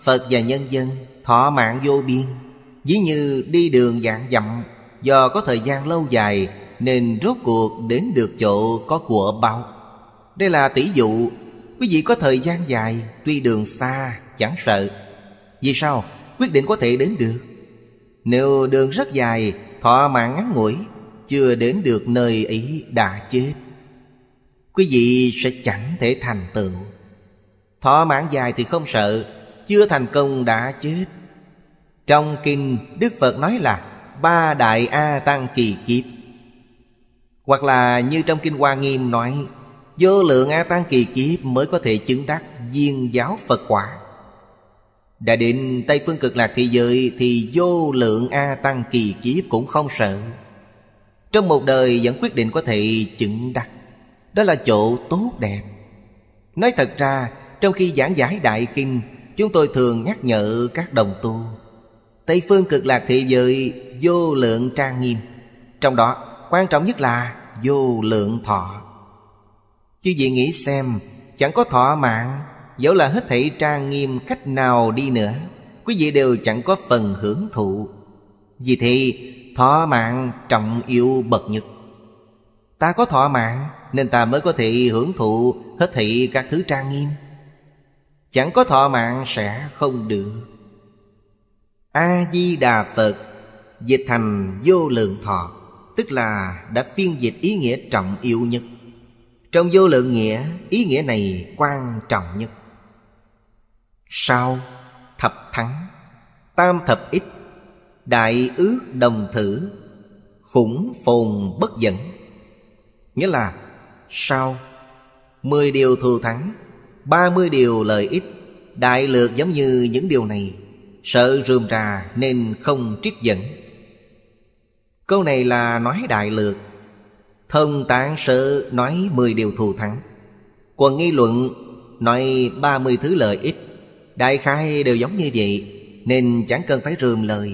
Speaker 1: phật và nhân dân thọ mạng vô biên ví như đi đường dạng dặm do có thời gian lâu dài nên rốt cuộc đến được chỗ có của bao đây là tỷ dụ Quý vị có thời gian dài Tuy đường xa chẳng sợ Vì sao? Quyết định có thể đến được Nếu đường rất dài Thọ mạng ngắn ngủi Chưa đến được nơi ấy đã chết Quý vị sẽ chẳng thể thành tựu Thọ mạng dài thì không sợ Chưa thành công đã chết Trong kinh Đức Phật nói là Ba đại A Tăng kỳ kiếp Hoặc là như trong kinh Hoa Nghiêm nói Vô lượng A Tăng kỳ kiếp mới có thể chứng đắc viên giáo Phật quả Đã định Tây Phương Cực Lạc thị giới Thì vô lượng A Tăng kỳ kiếp cũng không sợ Trong một đời vẫn quyết định có thể chứng đắc Đó là chỗ tốt đẹp Nói thật ra Trong khi giảng giải Đại Kinh Chúng tôi thường nhắc nhở các đồng tu Tây Phương Cực Lạc thị giới Vô lượng trang nghiêm Trong đó quan trọng nhất là vô lượng thọ Chứ vị nghĩ xem Chẳng có thọ mạng Dẫu là hết thảy trang nghiêm cách nào đi nữa Quý vị đều chẳng có phần hưởng thụ Vì thế thọ mạng trọng yêu bậc nhất Ta có thọ mạng Nên ta mới có thể hưởng thụ hết thảy các thứ trang nghiêm Chẳng có thọ mạng sẽ không được A-di-đà Phật Dịch thành vô lượng thọ Tức là đã phiên dịch ý nghĩa trọng yêu nhất trong vô lượng nghĩa Ý nghĩa này quan trọng nhất Sau Thập thắng Tam thập ít Đại ước đồng thử Khủng phồn bất dẫn Nghĩa là Sau mười điều thù thắng ba mươi điều lợi ích Đại lược giống như những điều này Sợ rườm rà nên không trích dẫn Câu này là nói đại lược Thông tạng sự nói 10 điều thù thắng Quần nghi luận nói 30 thứ lợi ích Đại khai đều giống như vậy Nên chẳng cần phải rườm lời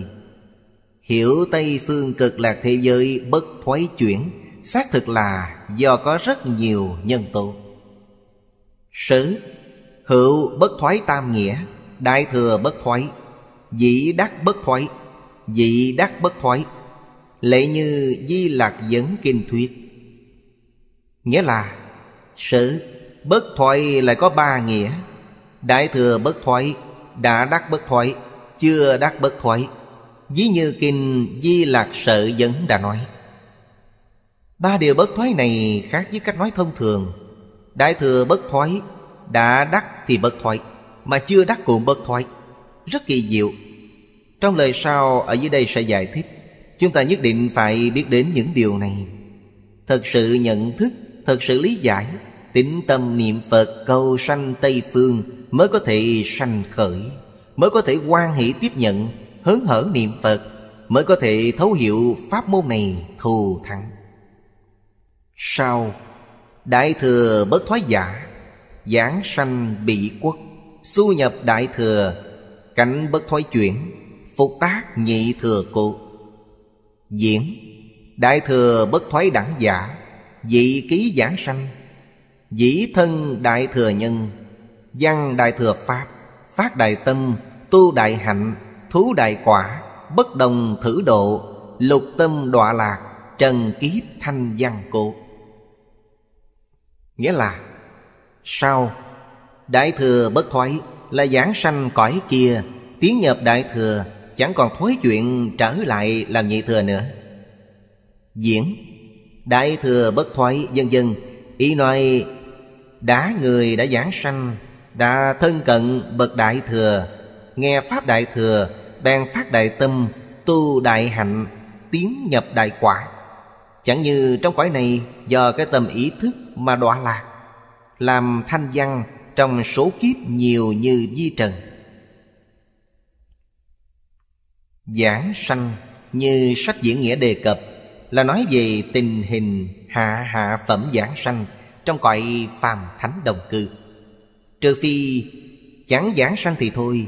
Speaker 1: Hiểu Tây phương cực lạc thế giới bất thoái chuyển Xác thực là do có rất nhiều nhân tố Sứ Hữu bất thoái tam nghĩa Đại thừa bất thoái Dĩ đắc bất thoái Dị đắc bất thoái Lệ như Di Lạc Dẫn Kinh Thuyết Nghĩa là sự bất thoại lại có ba nghĩa Đại thừa bất thoại Đã đắc bất thoại Chưa đắc bất thoại Ví như Kinh Di Lạc Sợ Dẫn đã nói Ba điều bất thoái này khác với cách nói thông thường Đại thừa bất thoái Đã đắc thì bất thoái Mà chưa đắc cũng bất thoái Rất kỳ diệu Trong lời sau ở dưới đây sẽ giải thích Chúng ta nhất định phải biết đến những điều này Thật sự nhận thức thật sự lý giải Tính tâm niệm Phật cầu sanh Tây Phương Mới có thể sanh khởi Mới có thể quan hỷ tiếp nhận Hớn hở niệm Phật Mới có thể thấu hiểu pháp môn này thù thắng Sau Đại Thừa bất thoái giả Giảng sanh bị quốc Xu nhập Đại Thừa Cảnh bất thoái chuyển Phục tác nhị thừa cụ Diễn Đại Thừa bất thoái đẳng giả Dị ký giảng sanh Dĩ thân đại thừa nhân Văn đại thừa pháp Phát đại tâm Tu đại hạnh Thú đại quả Bất đồng thử độ Lục tâm đọa lạc Trần kiếp thanh văn cô Nghĩa là Sau Đại thừa bất thoái Là giảng sanh cõi kia Tiến nhập đại thừa Chẳng còn thối chuyện trở lại làm nhị thừa nữa Diễn Đại thừa bất thoái dân dân Ý nói Đã người đã giảng sanh Đã thân cận bậc đại thừa Nghe Pháp đại thừa Bèn phát đại tâm Tu đại hạnh Tiến nhập đại quả Chẳng như trong cõi này Do cái tâm ý thức mà đọa lạc Làm thanh văn Trong số kiếp nhiều như di trần Giảng sanh Như sách diễn nghĩa đề cập là nói về tình hình hạ hạ phẩm giảng sanh trong cõi phàm thánh đồng cư trừ phi chẳng giảng sanh thì thôi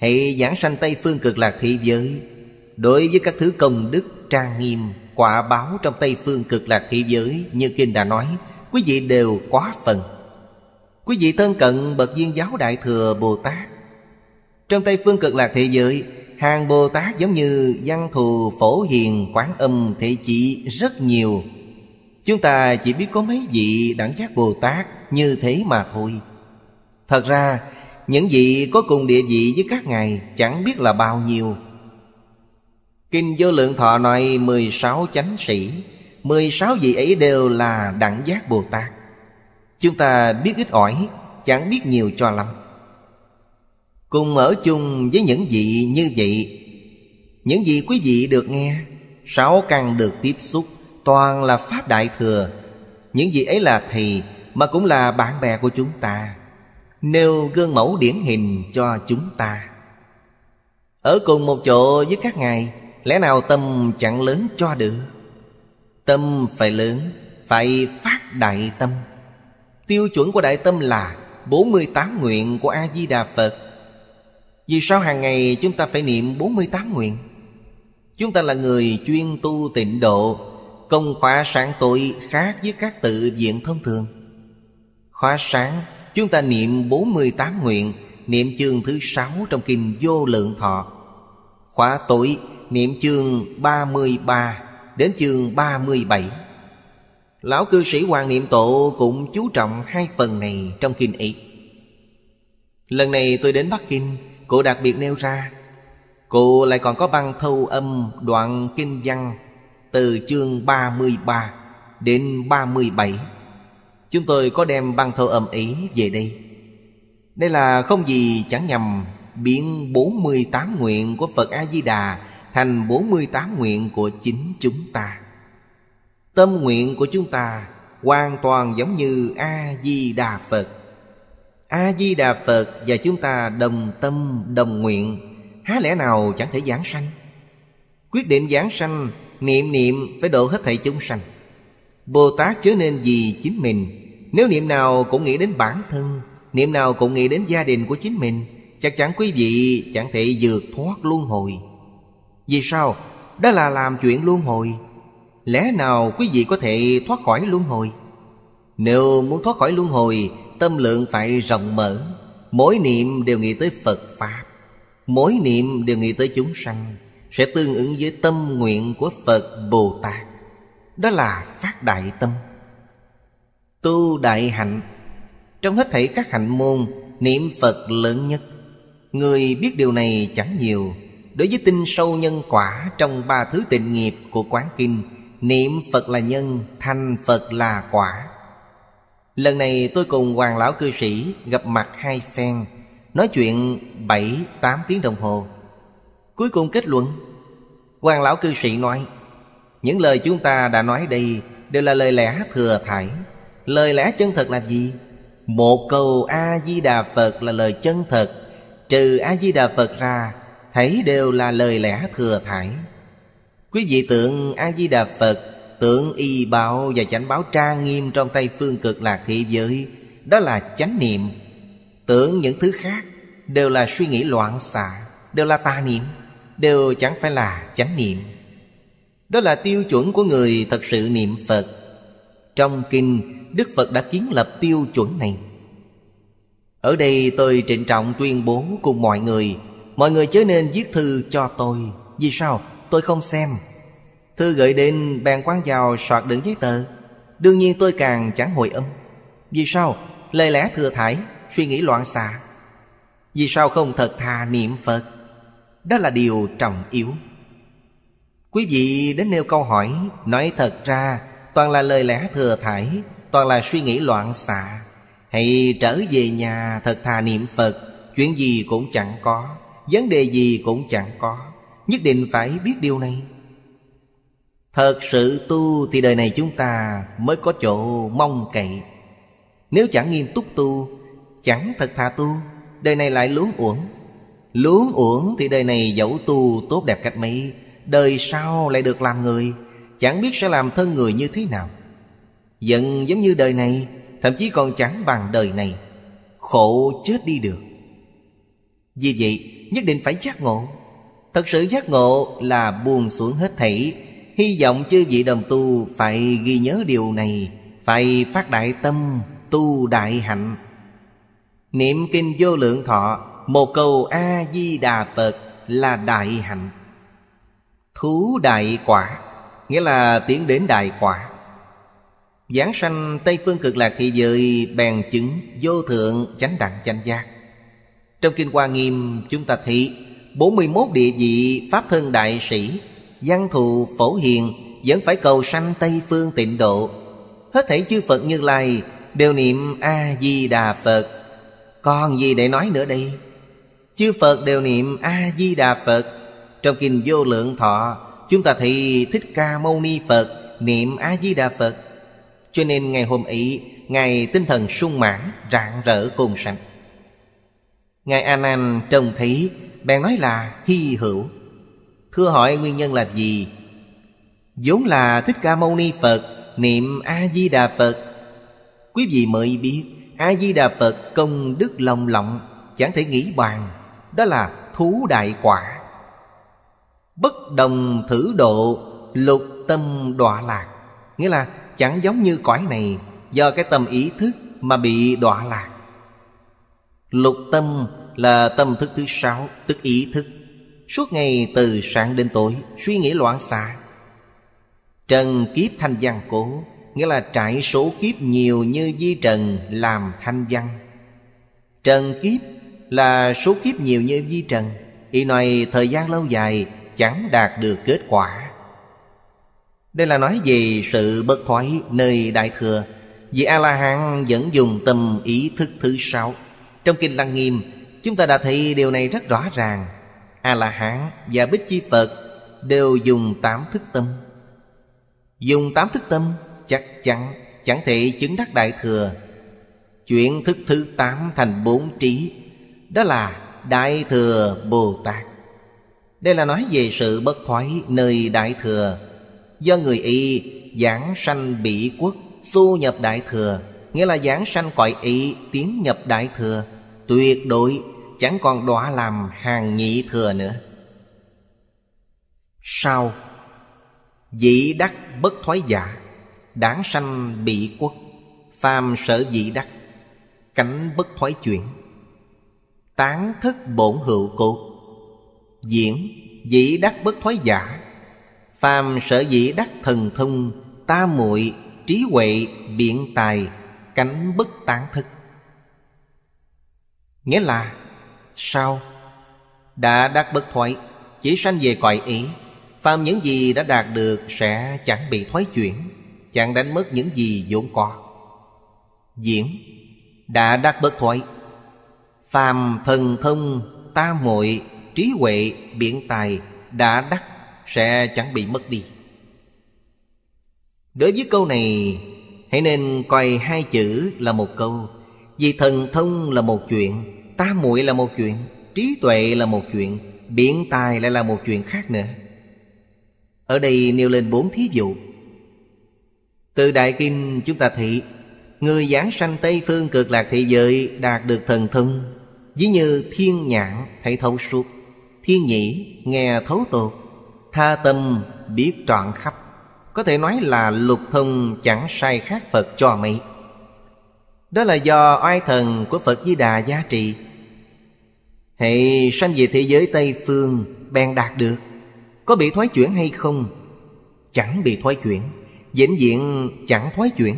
Speaker 1: hãy giảng sanh tây phương cực lạc thị giới đối với các thứ công đức trang nghiêm quả báo trong tây phương cực lạc thị giới như kinh đã nói quý vị đều quá phần quý vị thân cận bậc viên giáo đại thừa bồ tát trong tây phương cực lạc thế giới hàng Bồ Tát giống như văn thù phổ hiền quán âm thị chỉ rất nhiều Chúng ta chỉ biết có mấy vị đẳng giác Bồ Tát như thế mà thôi Thật ra những vị có cùng địa vị với các ngài chẳng biết là bao nhiêu Kinh Vô Lượng Thọ nói 16 chánh sĩ 16 vị ấy đều là đẳng giác Bồ Tát Chúng ta biết ít ỏi Chẳng biết nhiều cho lắm cùng ở chung với những vị như vậy những gì quý vị được nghe sáu căn được tiếp xúc toàn là pháp đại thừa những vị ấy là thầy mà cũng là bạn bè của chúng ta nêu gương mẫu điển hình cho chúng ta ở cùng một chỗ với các ngài lẽ nào tâm chẳng lớn cho được tâm phải lớn phải phát đại tâm tiêu chuẩn của đại tâm là 48 nguyện của a di đà phật vì sao hàng ngày chúng ta phải niệm 48 nguyện Chúng ta là người chuyên tu tịnh độ Công khóa sáng tội khác với các tự viện thông thường Khóa sáng chúng ta niệm 48 nguyện Niệm chương thứ sáu trong kinh vô lượng thọ Khóa tội niệm chương 33 đến chương 37 Lão cư sĩ Hoàng Niệm tổ cũng chú trọng hai phần này trong kinh ấy Lần này tôi đến Bắc Kinh cụ đặc biệt nêu ra cụ lại còn có băng thâu âm đoạn kinh văn Từ chương 33 đến 37 Chúng tôi có đem băng thâu âm ý về đây Đây là không gì chẳng nhầm Biến 48 nguyện của Phật A-di-đà Thành 48 nguyện của chính chúng ta Tâm nguyện của chúng ta Hoàn toàn giống như A-di-đà Phật a di đà phật và chúng ta đồng tâm đồng nguyện há lẽ nào chẳng thể giảng sanh quyết định giảng sanh niệm niệm phải độ hết thảy chúng sanh bồ tát chớ nên gì chính mình nếu niệm nào cũng nghĩ đến bản thân niệm nào cũng nghĩ đến gia đình của chính mình chắc chắn quý vị chẳng thể vượt thoát luân hồi vì sao đó là làm chuyện luân hồi lẽ nào quý vị có thể thoát khỏi luân hồi nếu muốn thoát khỏi luân hồi tâm lượng phải rộng mở mỗi niệm đều nghĩ tới phật pháp mỗi niệm đều nghĩ tới chúng sanh sẽ tương ứng với tâm nguyện của phật bồ tát đó là phát đại tâm tu đại hạnh trong hết thảy các hạnh môn niệm phật lớn nhất người biết điều này chẳng nhiều đối với tinh sâu nhân quả trong ba thứ tịnh nghiệp của quán kinh niệm phật là nhân thành phật là quả Lần này tôi cùng hoàng lão cư sĩ gặp mặt hai phen Nói chuyện 7-8 tiếng đồng hồ Cuối cùng kết luận Hoàng lão cư sĩ nói Những lời chúng ta đã nói đây Đều là lời lẽ thừa thải Lời lẽ chân thật là gì? Một câu A-di-đà Phật là lời chân thật Trừ A-di-đà Phật ra Thấy đều là lời lẽ thừa thải Quý vị tượng A-di-đà Phật Tượng y báo và chánh báo trang nghiêm trong tay phương cực lạc thị giới Đó là chánh niệm Tưởng những thứ khác đều là suy nghĩ loạn xạ Đều là tà niệm Đều chẳng phải là chánh niệm Đó là tiêu chuẩn của người thật sự niệm Phật Trong kinh Đức Phật đã kiến lập tiêu chuẩn này Ở đây tôi trịnh trọng tuyên bố cùng mọi người Mọi người chớ nên viết thư cho tôi Vì sao? Tôi không xem Thư gửi đến bèn quan vào soạt đựng giấy tờ Đương nhiên tôi càng chẳng hồi âm Vì sao? Lời lẽ thừa thải Suy nghĩ loạn xạ Vì sao không thật thà niệm Phật Đó là điều trọng yếu Quý vị đến nêu câu hỏi Nói thật ra Toàn là lời lẽ thừa thải Toàn là suy nghĩ loạn xạ Hãy trở về nhà thật thà niệm Phật Chuyện gì cũng chẳng có Vấn đề gì cũng chẳng có Nhất định phải biết điều này Thật sự tu thì đời này chúng ta mới có chỗ mong cậy Nếu chẳng nghiêm túc tu Chẳng thật thà tu Đời này lại luống uổng Luống uổng thì đời này dẫu tu tốt đẹp cách mấy Đời sau lại được làm người Chẳng biết sẽ làm thân người như thế nào Giận giống như đời này Thậm chí còn chẳng bằng đời này Khổ chết đi được Vì vậy nhất định phải giác ngộ Thật sự giác ngộ là buồn xuống hết thảy Hy vọng chư vị đồng tu phải ghi nhớ điều này Phải phát đại tâm tu đại hạnh Niệm kinh vô lượng thọ Một câu A-di-đà Phật là đại hạnh Thú đại quả Nghĩa là tiến đến đại quả Giảng sanh Tây Phương Cực Lạc Thị Giới Bèn chứng vô thượng chánh đẳng chánh giác Trong Kinh Hoa Nghiêm chúng ta thị 41 địa vị Pháp Thân Đại Sĩ Văn thù phổ hiền Vẫn phải cầu sanh Tây Phương tịnh độ Hết thể chư Phật Như Lai Đều niệm A-di-đà Phật Còn gì để nói nữa đây Chư Phật đều niệm A-di-đà Phật Trong Kinh Vô Lượng Thọ Chúng ta thấy Thích Ca Mâu Ni Phật Niệm A-di-đà Phật Cho nên ngày hôm ấy Ngài tinh thần sung mãn Rạng rỡ khôn sạch Ngài a nan trông thấy Bèn nói là hy hữu Thưa hỏi nguyên nhân là gì? vốn là Thích Ca Mâu Ni Phật Niệm A-di-đà Phật Quý vị mới biết A-di-đà Phật công đức lòng lộng Chẳng thể nghĩ bàn Đó là thú đại quả Bất đồng thử độ Lục tâm đọa lạc Nghĩa là chẳng giống như cõi này Do cái tâm ý thức mà bị đọa lạc Lục tâm là tâm thức thứ sáu Tức ý thức Suốt ngày từ sáng đến tối Suy nghĩ loạn xạ Trần kiếp thanh văn cố Nghĩa là trải số kiếp nhiều như di trần làm thanh văn Trần kiếp là số kiếp nhiều như di trần Ý nói thời gian lâu dài chẳng đạt được kết quả Đây là nói về sự bất thoái nơi Đại Thừa Vì A-la-hán vẫn dùng tâm ý thức thứ sáu Trong Kinh Lăng Nghiêm Chúng ta đã thấy điều này rất rõ ràng a la hán và bích chi phật đều dùng tám thức tâm dùng tám thức tâm chắc chắn chẳng thể chứng đắc đại thừa chuyển thức thứ tám thành bốn trí đó là đại thừa bồ tát đây là nói về sự bất thoái nơi đại thừa do người y giảng sanh bỉ quốc xu nhập đại thừa nghĩa là giảng sanh cõi y tiến nhập đại thừa tuyệt đối chẳng còn đọa làm hàng nhị thừa nữa sau Dĩ đắc bất thoái giả Đáng sanh bị quốc Phàm sở dĩ đắc Cánh bất thoái chuyển Tán thức bổn hữu cốt Diễn dĩ đắc bất thoái giả Phàm sở dĩ đắc thần thông Ta muội trí huệ biện tài Cánh bất tán thức Nghĩa là Sao? Đã đạt bậc thoại Chỉ sanh về cõi ý Phàm những gì đã đạt được sẽ chẳng bị thoái chuyển Chẳng đánh mất những gì vốn có Diễn Đã đạt bậc thoại Phàm thần thông ta muội trí huệ biện tài đã đắc sẽ chẳng bị mất đi đối với câu này hãy nên coi hai chữ là một câu vì thần thông là một chuyện tam muội là một chuyện trí tuệ là một chuyện biện tài lại là một chuyện khác nữa ở đây nêu lên bốn thí dụ từ đại Kinh chúng ta thị người giảng sanh tây phương cực lạc thị giới đạt được thần thông ví như thiên nhãn thấy thấu suốt thiên nhĩ nghe thấu tột tha tâm biết trọn khắp có thể nói là lục thông chẳng sai khác phật cho mấy đó là do oai thần của Phật Di Đà giá trị Hệ sanh về thế giới Tây Phương bèn đạt được Có bị thoái chuyển hay không? Chẳng bị thoái chuyển Vĩnh diện chẳng thoái chuyển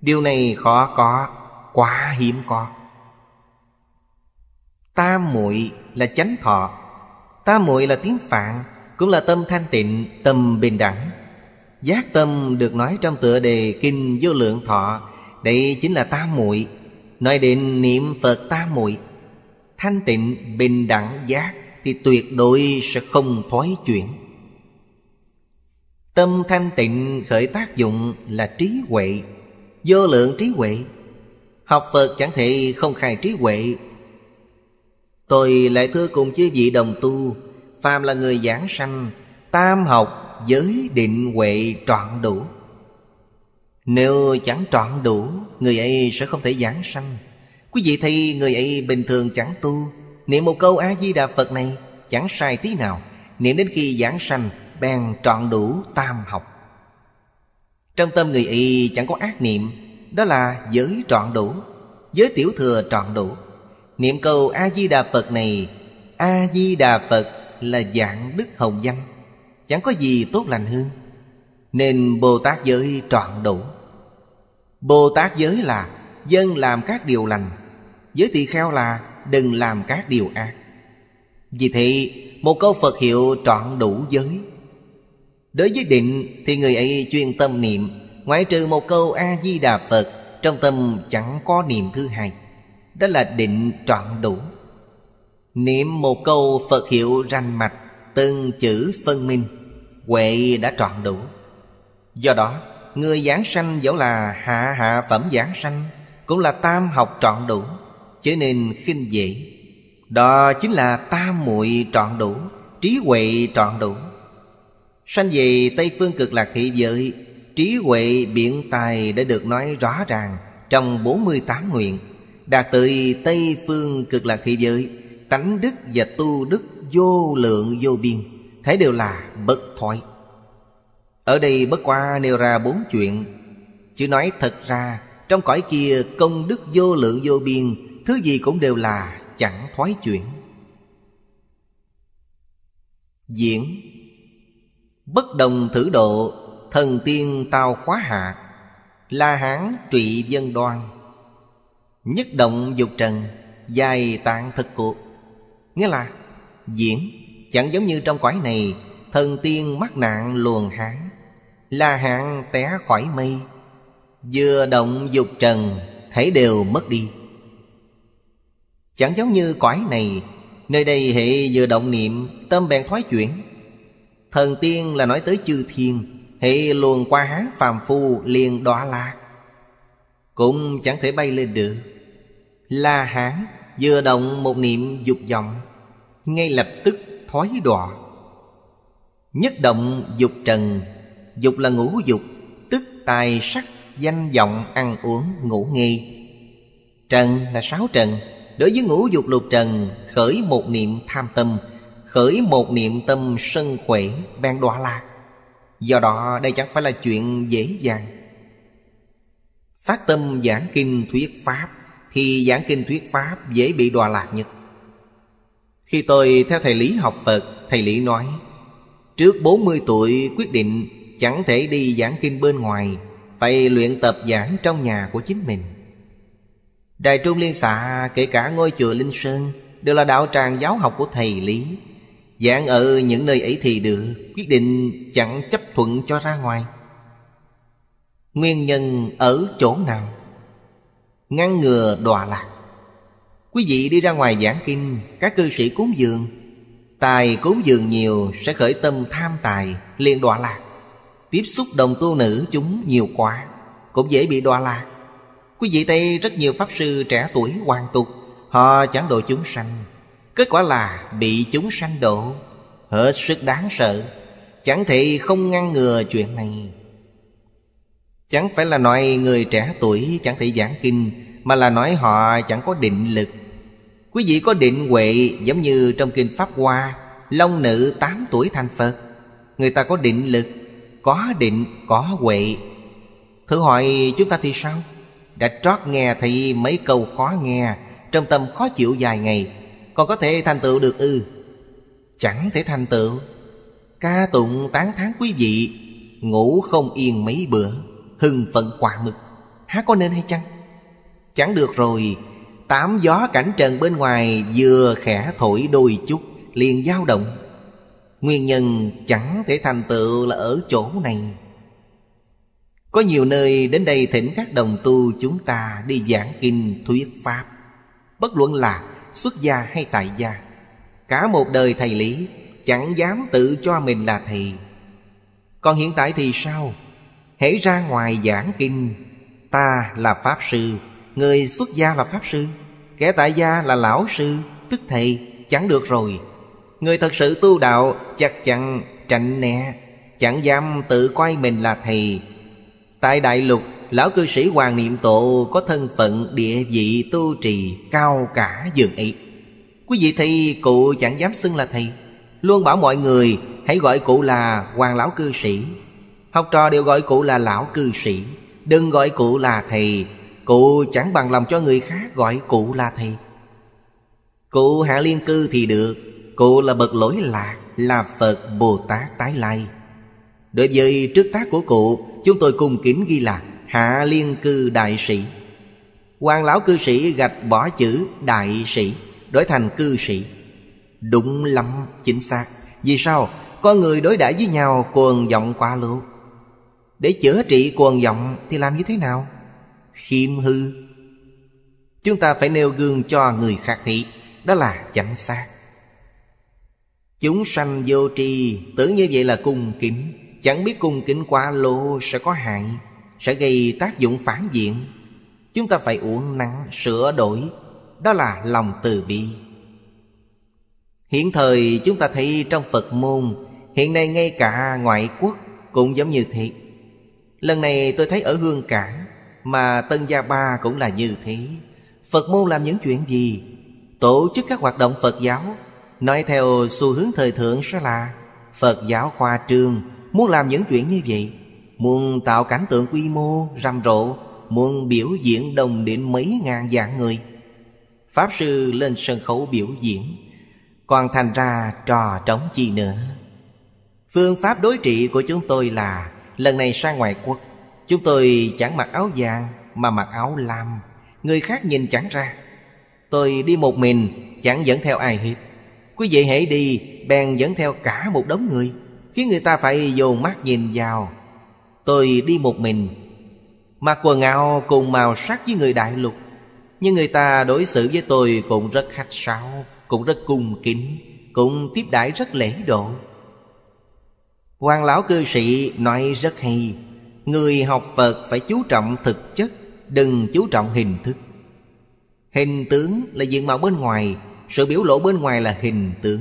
Speaker 1: Điều này khó có Quá hiếm có Tam muội là chánh thọ Tam muội là tiếng phạn Cũng là tâm thanh tịnh Tâm bình đẳng Giác tâm được nói trong tựa đề Kinh Vô Lượng Thọ đây chính là tam muội nói đến niệm phật tam muội thanh tịnh bình đẳng giác thì tuyệt đối sẽ không thoái chuyển tâm thanh tịnh khởi tác dụng là trí huệ vô lượng trí huệ học phật chẳng thể không khai trí huệ tôi lại thưa cùng chư vị đồng tu phàm là người giảng sanh tam học giới định huệ trọn đủ nếu chẳng trọn đủ Người ấy sẽ không thể giảng sanh Quý vị thấy người ấy bình thường chẳng tu Niệm một câu A-di-đà Phật này Chẳng sai tí nào Niệm đến khi giảng sanh Bèn trọn đủ tam học Trong tâm người ấy chẳng có ác niệm Đó là giới trọn đủ Giới tiểu thừa trọn đủ Niệm câu A-di-đà Phật này A-di-đà Phật là dạng đức hồng danh Chẳng có gì tốt lành hơn Nên Bồ Tát giới trọn đủ Bồ Tát giới là dân làm các điều lành Giới tỳ kheo là đừng làm các điều ác Vì thế một câu Phật hiệu trọn đủ giới Đối với định thì người ấy chuyên tâm niệm Ngoại trừ một câu A-di-đà Phật Trong tâm chẳng có niệm thứ hai Đó là định trọn đủ Niệm một câu Phật hiệu ranh mạch Từng chữ phân minh Huệ đã trọn đủ Do đó Người giảng sanh dẫu là hạ hạ phẩm giảng sanh Cũng là tam học trọn đủ Trở nên khinh dễ Đó chính là tam muội trọn đủ Trí huệ trọn đủ Sanh về Tây Phương cực lạc thị giới Trí huệ biện tài đã được nói rõ ràng Trong 48 nguyện Đạt tới Tây Phương cực lạc thị giới Tánh đức và tu đức vô lượng vô biên thấy đều là bất thoại ở đây bất qua nêu ra bốn chuyện Chứ nói thật ra Trong cõi kia công đức vô lượng vô biên Thứ gì cũng đều là chẳng thoái chuyển Diễn Bất đồng thử độ Thần tiên tao khóa hạ La hán trụy dân đoan Nhất động dục trần Dài tạng thực cuộc Nghĩa là diễn Chẳng giống như trong cõi này Thần tiên mắc nạn luồng hán là hạng té khỏi mây vừa động dục trần thấy đều mất đi chẳng giống như cõi này nơi đây hệ vừa động niệm tâm bèn thoái chuyển thần tiên là nói tới chư thiên hệ luồn qua hán phàm phu liền đọa lạc cũng chẳng thể bay lên được la hán vừa động một niệm dục vọng ngay lập tức thoái đọa nhất động dục trần Dục là ngũ dục Tức tài sắc, danh vọng, ăn uống, ngủ nghi Trần là sáu trần Đối với ngũ dục lục trần Khởi một niệm tham tâm Khởi một niệm tâm sân khỏe Bèn đọa lạc Do đó đây chẳng phải là chuyện dễ dàng Phát tâm giảng kinh thuyết pháp Thì giảng kinh thuyết pháp dễ bị đọa lạc nhất Khi tôi theo thầy Lý học Phật Thầy Lý nói Trước 40 tuổi quyết định Chẳng thể đi giảng kinh bên ngoài Phải luyện tập giảng trong nhà của chính mình Đài Trung Liên xã kể cả ngôi chùa Linh Sơn Đều là đạo tràng giáo học của thầy Lý Giảng ở những nơi ấy thì được Quyết định chẳng chấp thuận cho ra ngoài Nguyên nhân ở chỗ nào Ngăn ngừa đọa lạc Quý vị đi ra ngoài giảng kinh Các cư sĩ cúng dường Tài cúng dường nhiều sẽ khởi tâm tham tài liền đọa lạc Tiếp xúc đồng tu nữ chúng nhiều quá Cũng dễ bị đọa lạc Quý vị thấy rất nhiều Pháp sư trẻ tuổi hoàn tục Họ chẳng độ chúng sanh Kết quả là bị chúng sanh độ Hết sức đáng sợ Chẳng thể không ngăn ngừa chuyện này Chẳng phải là nói người trẻ tuổi chẳng thể giảng kinh Mà là nói họ chẳng có định lực Quý vị có định huệ giống như trong kinh Pháp Hoa Long nữ tám tuổi thành Phật Người ta có định lực có định có huệ thử hỏi chúng ta thì sao đã trót nghe thì mấy câu khó nghe trong tâm khó chịu dài ngày còn có thể thành tựu được ư chẳng thể thành tựu ca tụng tán thán quý vị ngủ không yên mấy bữa hưng phận quả mực há có nên hay chăng chẳng được rồi tám gió cảnh trần bên ngoài vừa khẽ thổi đôi chút liền dao động Nguyên nhân chẳng thể thành tựu là ở chỗ này Có nhiều nơi đến đây thỉnh các đồng tu chúng ta đi giảng kinh thuyết pháp Bất luận là xuất gia hay tại gia Cả một đời thầy lý chẳng dám tự cho mình là thầy Còn hiện tại thì sao? Hãy ra ngoài giảng kinh Ta là Pháp Sư Người xuất gia là Pháp Sư Kẻ tại gia là Lão Sư Tức thầy chẳng được rồi Người thật sự tu đạo chắc chắn tránh né Chẳng dám tự coi mình là thầy Tại Đại Lục Lão cư sĩ Hoàng Niệm tổ Có thân phận địa vị tu trì Cao cả dường ấy Quý vị thầy cụ chẳng dám xưng là thầy Luôn bảo mọi người Hãy gọi cụ là Hoàng Lão cư sĩ Học trò đều gọi cụ là Lão cư sĩ Đừng gọi cụ là thầy Cụ chẳng bằng lòng cho người khác gọi cụ là thầy Cụ hạ liên cư thì được Cụ là bậc lỗi lạc Là Phật Bồ Tát Tái Lai Đối với trước tác của cụ Chúng tôi cùng kính ghi là Hạ Liên Cư Đại Sĩ quan lão cư sĩ gạch bỏ chữ Đại Sĩ Đổi thành cư sĩ Đúng lắm chính xác Vì sao? Con người đối đãi với nhau cuồng vọng quá lưu Để chữa trị cuồng vọng thì làm như thế nào? Khiêm hư Chúng ta phải nêu gương cho người khác thị Đó là chánh xác Chúng sanh vô tri Tưởng như vậy là cung kính Chẳng biết cung kính quá lô sẽ có hại Sẽ gây tác dụng phản diện Chúng ta phải uống nắng sửa đổi Đó là lòng từ bi Hiện thời chúng ta thấy trong Phật môn Hiện nay ngay cả ngoại quốc cũng giống như thế Lần này tôi thấy ở Hương Cảng Mà Tân Gia Ba cũng là như thế Phật môn làm những chuyện gì Tổ chức các hoạt động Phật giáo Nói theo xu hướng thời thượng sẽ là Phật giáo khoa trương Muốn làm những chuyện như vậy Muốn tạo cảnh tượng quy mô rầm rộ Muốn biểu diễn đồng đến mấy ngàn dạng người Pháp sư lên sân khấu biểu diễn Còn thành ra trò trống chi nữa Phương pháp đối trị của chúng tôi là Lần này sang ngoại quốc Chúng tôi chẳng mặc áo vàng Mà mặc áo lam Người khác nhìn chẳng ra Tôi đi một mình Chẳng dẫn theo ai hết Quý vị hãy đi Bèn dẫn theo cả một đống người Khiến người ta phải dồn mắt nhìn vào Tôi đi một mình Mặc quần áo cùng màu sắc với người đại lục Nhưng người ta đối xử với tôi cũng rất khách sáo Cũng rất cung kính Cũng tiếp đãi rất lễ độ Hoàng lão cư sĩ nói rất hay Người học Phật phải chú trọng thực chất Đừng chú trọng hình thức Hình tướng là diện mạo bên ngoài sự biểu lộ bên ngoài là hình tướng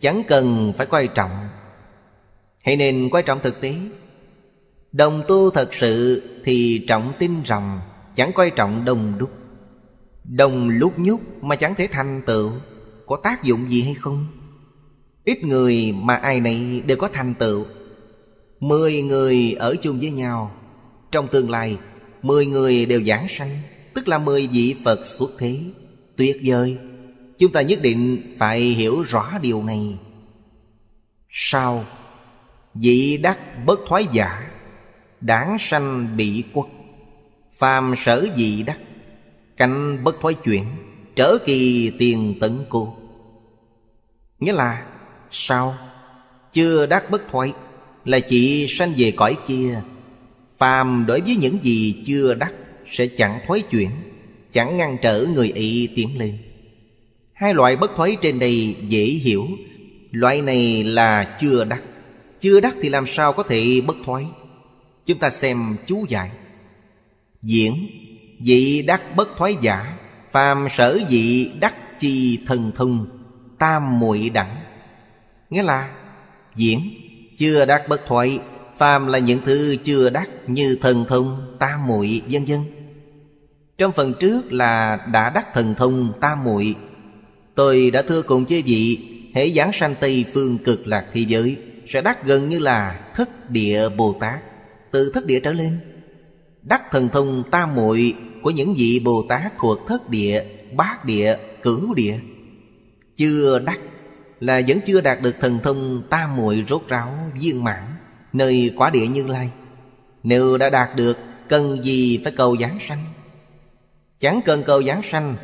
Speaker 1: Chẳng cần phải quan trọng Hãy nên quan trọng thực tế Đồng tu thật sự thì trọng tin rồng Chẳng quan trọng đồng đúc Đồng lúc nhúc mà chẳng thể thành tựu Có tác dụng gì hay không? Ít người mà ai này đều có thành tựu Mười người ở chung với nhau Trong tương lai Mười người đều giảng sanh Tức là mười vị Phật xuất thế Tuyệt vời Chúng ta nhất định phải hiểu rõ điều này Sao? vị đắc bất thoái giả Đáng sanh bị quốc Phàm sở vị đắc Canh bất thoái chuyển Trở kỳ tiền tận cô Nghĩa là Sao? Chưa đắc bất thoái Là chị sanh về cõi kia Phàm đối với những gì chưa đắc Sẽ chẳng thoái chuyển Chẳng ngăn trở người ị tiến lên Hai loại bất thoái trên đây dễ hiểu Loại này là chưa đắc Chưa đắc thì làm sao có thể bất thoái Chúng ta xem chú giải Diễn vị đắc bất thoái giả Phàm sở vị đắc chi thần thông Tam muội đẳng Nghĩa là Diễn Chưa đắc bất thoái Phàm là những thứ chưa đắc Như thần thông Tam muội vân vân Trong phần trước là đã đắc thần thông Tam muội Tôi đã thưa cùng chư vị Hễ giảng sanh Tây phương cực lạc thế giới Sẽ đắc gần như là thất địa Bồ Tát Từ thất địa trở lên Đắc thần thông tam muội Của những vị Bồ Tát thuộc thất địa Bát địa, cửu địa Chưa đắc Là vẫn chưa đạt được thần thông tam muội rốt ráo viên mãn Nơi quả địa như lai Nếu đã đạt được Cần gì phải cầu giảng sanh Chẳng cần cầu giảng sanh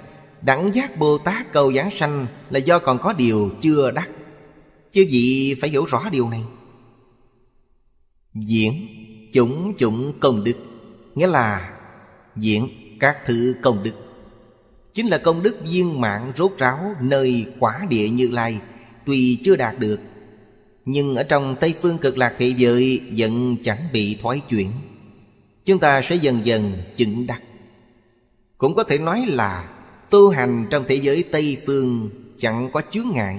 Speaker 1: Đẳng giác Bồ Tát cầu giảng sanh là do còn có điều chưa đắc Chứ gì phải hiểu rõ điều này Diễn chủng chủng công đức Nghĩa là diễn các thứ công đức Chính là công đức viên mạng rốt ráo nơi quả địa như lai Tuy chưa đạt được Nhưng ở trong Tây Phương cực lạc thị giới vẫn chẳng bị thoái chuyển Chúng ta sẽ dần dần chứng đắc Cũng có thể nói là tu hành trong thế giới tây phương chẳng có chướng ngại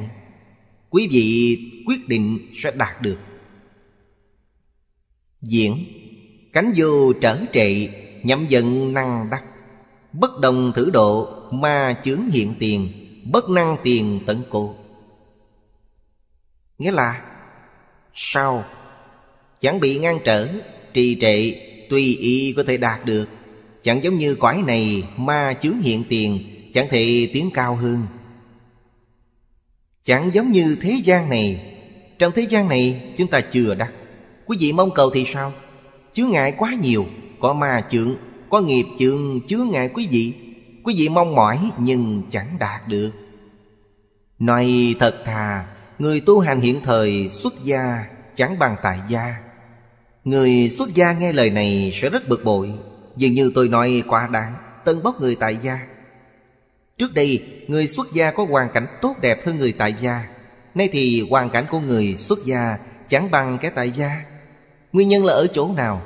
Speaker 1: quý vị quyết định sẽ đạt được diễn cánh vô trở trệ nhậm dận năng đắc bất đồng thử độ ma chướng hiện tiền bất năng tiền tận cổ nghĩa là sau chẳng bị ngăn trở trì trệ tùy ý có thể đạt được chẳng giống như cõi này ma chướng hiện tiền chẳng thể tiến cao hơn chẳng giống như thế gian này trong thế gian này chúng ta chưa đắc quý vị mong cầu thì sao chướng ngại quá nhiều có ma chướng có nghiệp chướng chướng ngại quý vị quý vị mong mỏi nhưng chẳng đạt được nói thật thà người tu hành hiện thời xuất gia chẳng bằng tại gia người xuất gia nghe lời này sẽ rất bực bội dường như tôi nói quá đáng tân bốc người tại gia Trước đây, người xuất gia có hoàn cảnh tốt đẹp hơn người tại gia. Nay thì hoàn cảnh của người xuất gia chẳng bằng cái tại gia. Nguyên nhân là ở chỗ nào?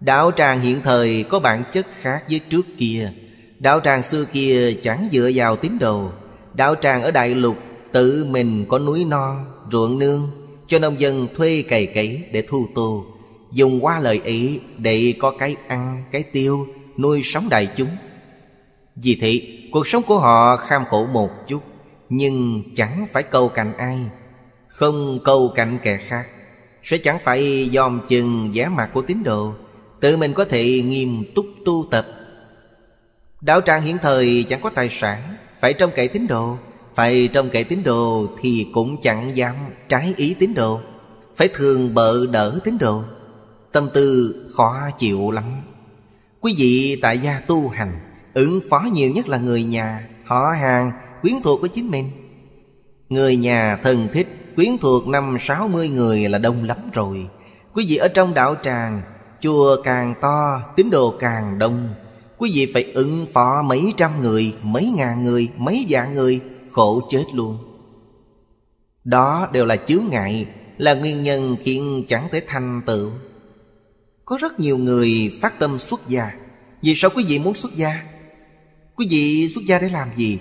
Speaker 1: Đạo tràng hiện thời có bản chất khác với trước kia. Đạo tràng xưa kia chẳng dựa vào tín đồ. Đạo tràng ở đại lục tự mình có núi non, ruộng nương cho nông dân thuê cày cấy để thu tô dùng qua lời ý để có cái ăn cái tiêu nuôi sống đại chúng vì thế cuộc sống của họ kham khổ một chút nhưng chẳng phải cầu cạnh ai không cầu cạnh kẻ khác sẽ chẳng phải dòm chừng vẻ mặt của tín đồ tự mình có thể nghiêm túc tu tập đạo tràng hiện thời chẳng có tài sản phải trông cậy tín đồ phải trông cậy tín đồ thì cũng chẳng dám trái ý tín đồ phải thường bợ đỡ tín đồ tâm tư khó chịu lắm quý vị tại gia tu hành Ứng phó nhiều nhất là người nhà Họ hàng quyến thuộc của chính mình Người nhà thân thích Quyến thuộc năm sáu mươi người là đông lắm rồi Quý vị ở trong đạo tràng Chùa càng to Tín đồ càng đông Quý vị phải ứng phó mấy trăm người Mấy ngàn người Mấy vạn người Khổ chết luôn Đó đều là chướng ngại Là nguyên nhân khiến chẳng thể thành tựu Có rất nhiều người phát tâm xuất gia Vì sao quý vị muốn xuất gia Quý vị xuất gia để làm gì?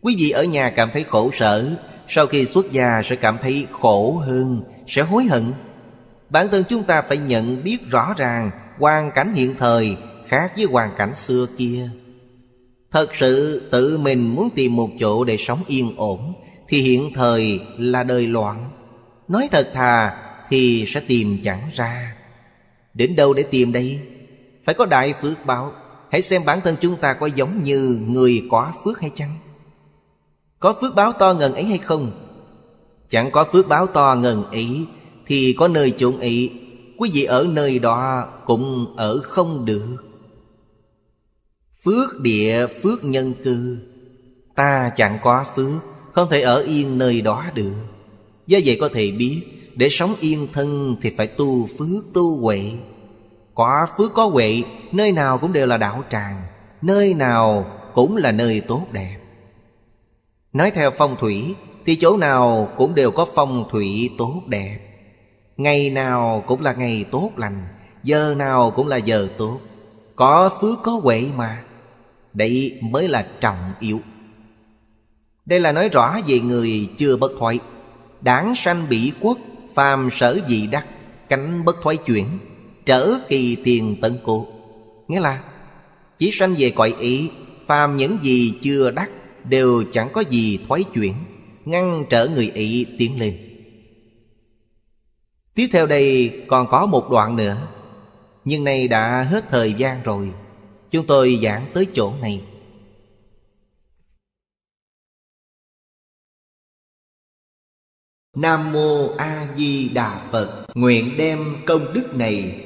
Speaker 1: Quý vị ở nhà cảm thấy khổ sở Sau khi xuất gia sẽ cảm thấy khổ hơn Sẽ hối hận Bản thân chúng ta phải nhận biết rõ ràng Hoàn cảnh hiện thời khác với hoàn cảnh xưa kia Thật sự tự mình muốn tìm một chỗ để sống yên ổn Thì hiện thời là đời loạn Nói thật thà thì sẽ tìm chẳng ra Đến đâu để tìm đây? Phải có đại phước báo Hãy xem bản thân chúng ta có giống như người có phước hay chăng Có phước báo to ngần ấy hay không Chẳng có phước báo to ngần ấy Thì có nơi chủng ý Quý vị ở nơi đó cũng ở không được Phước địa phước nhân cư Ta chẳng có phước Không thể ở yên nơi đó được Do vậy có thể biết Để sống yên thân thì phải tu phước tu huệ có phước có huệ Nơi nào cũng đều là đạo tràng Nơi nào cũng là nơi tốt đẹp Nói theo phong thủy Thì chỗ nào cũng đều có phong thủy tốt đẹp Ngày nào cũng là ngày tốt lành Giờ nào cũng là giờ tốt Có phước có huệ mà đây mới là trọng yếu Đây là nói rõ về người chưa bất thoại Đáng sanh bị quốc Phàm sở dị đắc Cánh bất thoái chuyển trở kỳ tiền tận cụ nghĩa là chỉ sanh về cõi ý phàm những gì chưa đắc đều chẳng có gì thoái chuyển ngăn trở người ý tiến lên tiếp theo đây còn có một đoạn nữa nhưng nay đã hết thời gian rồi chúng tôi giảng tới chỗ này Nam Mô A Di Đà Phật Nguyện đem công đức này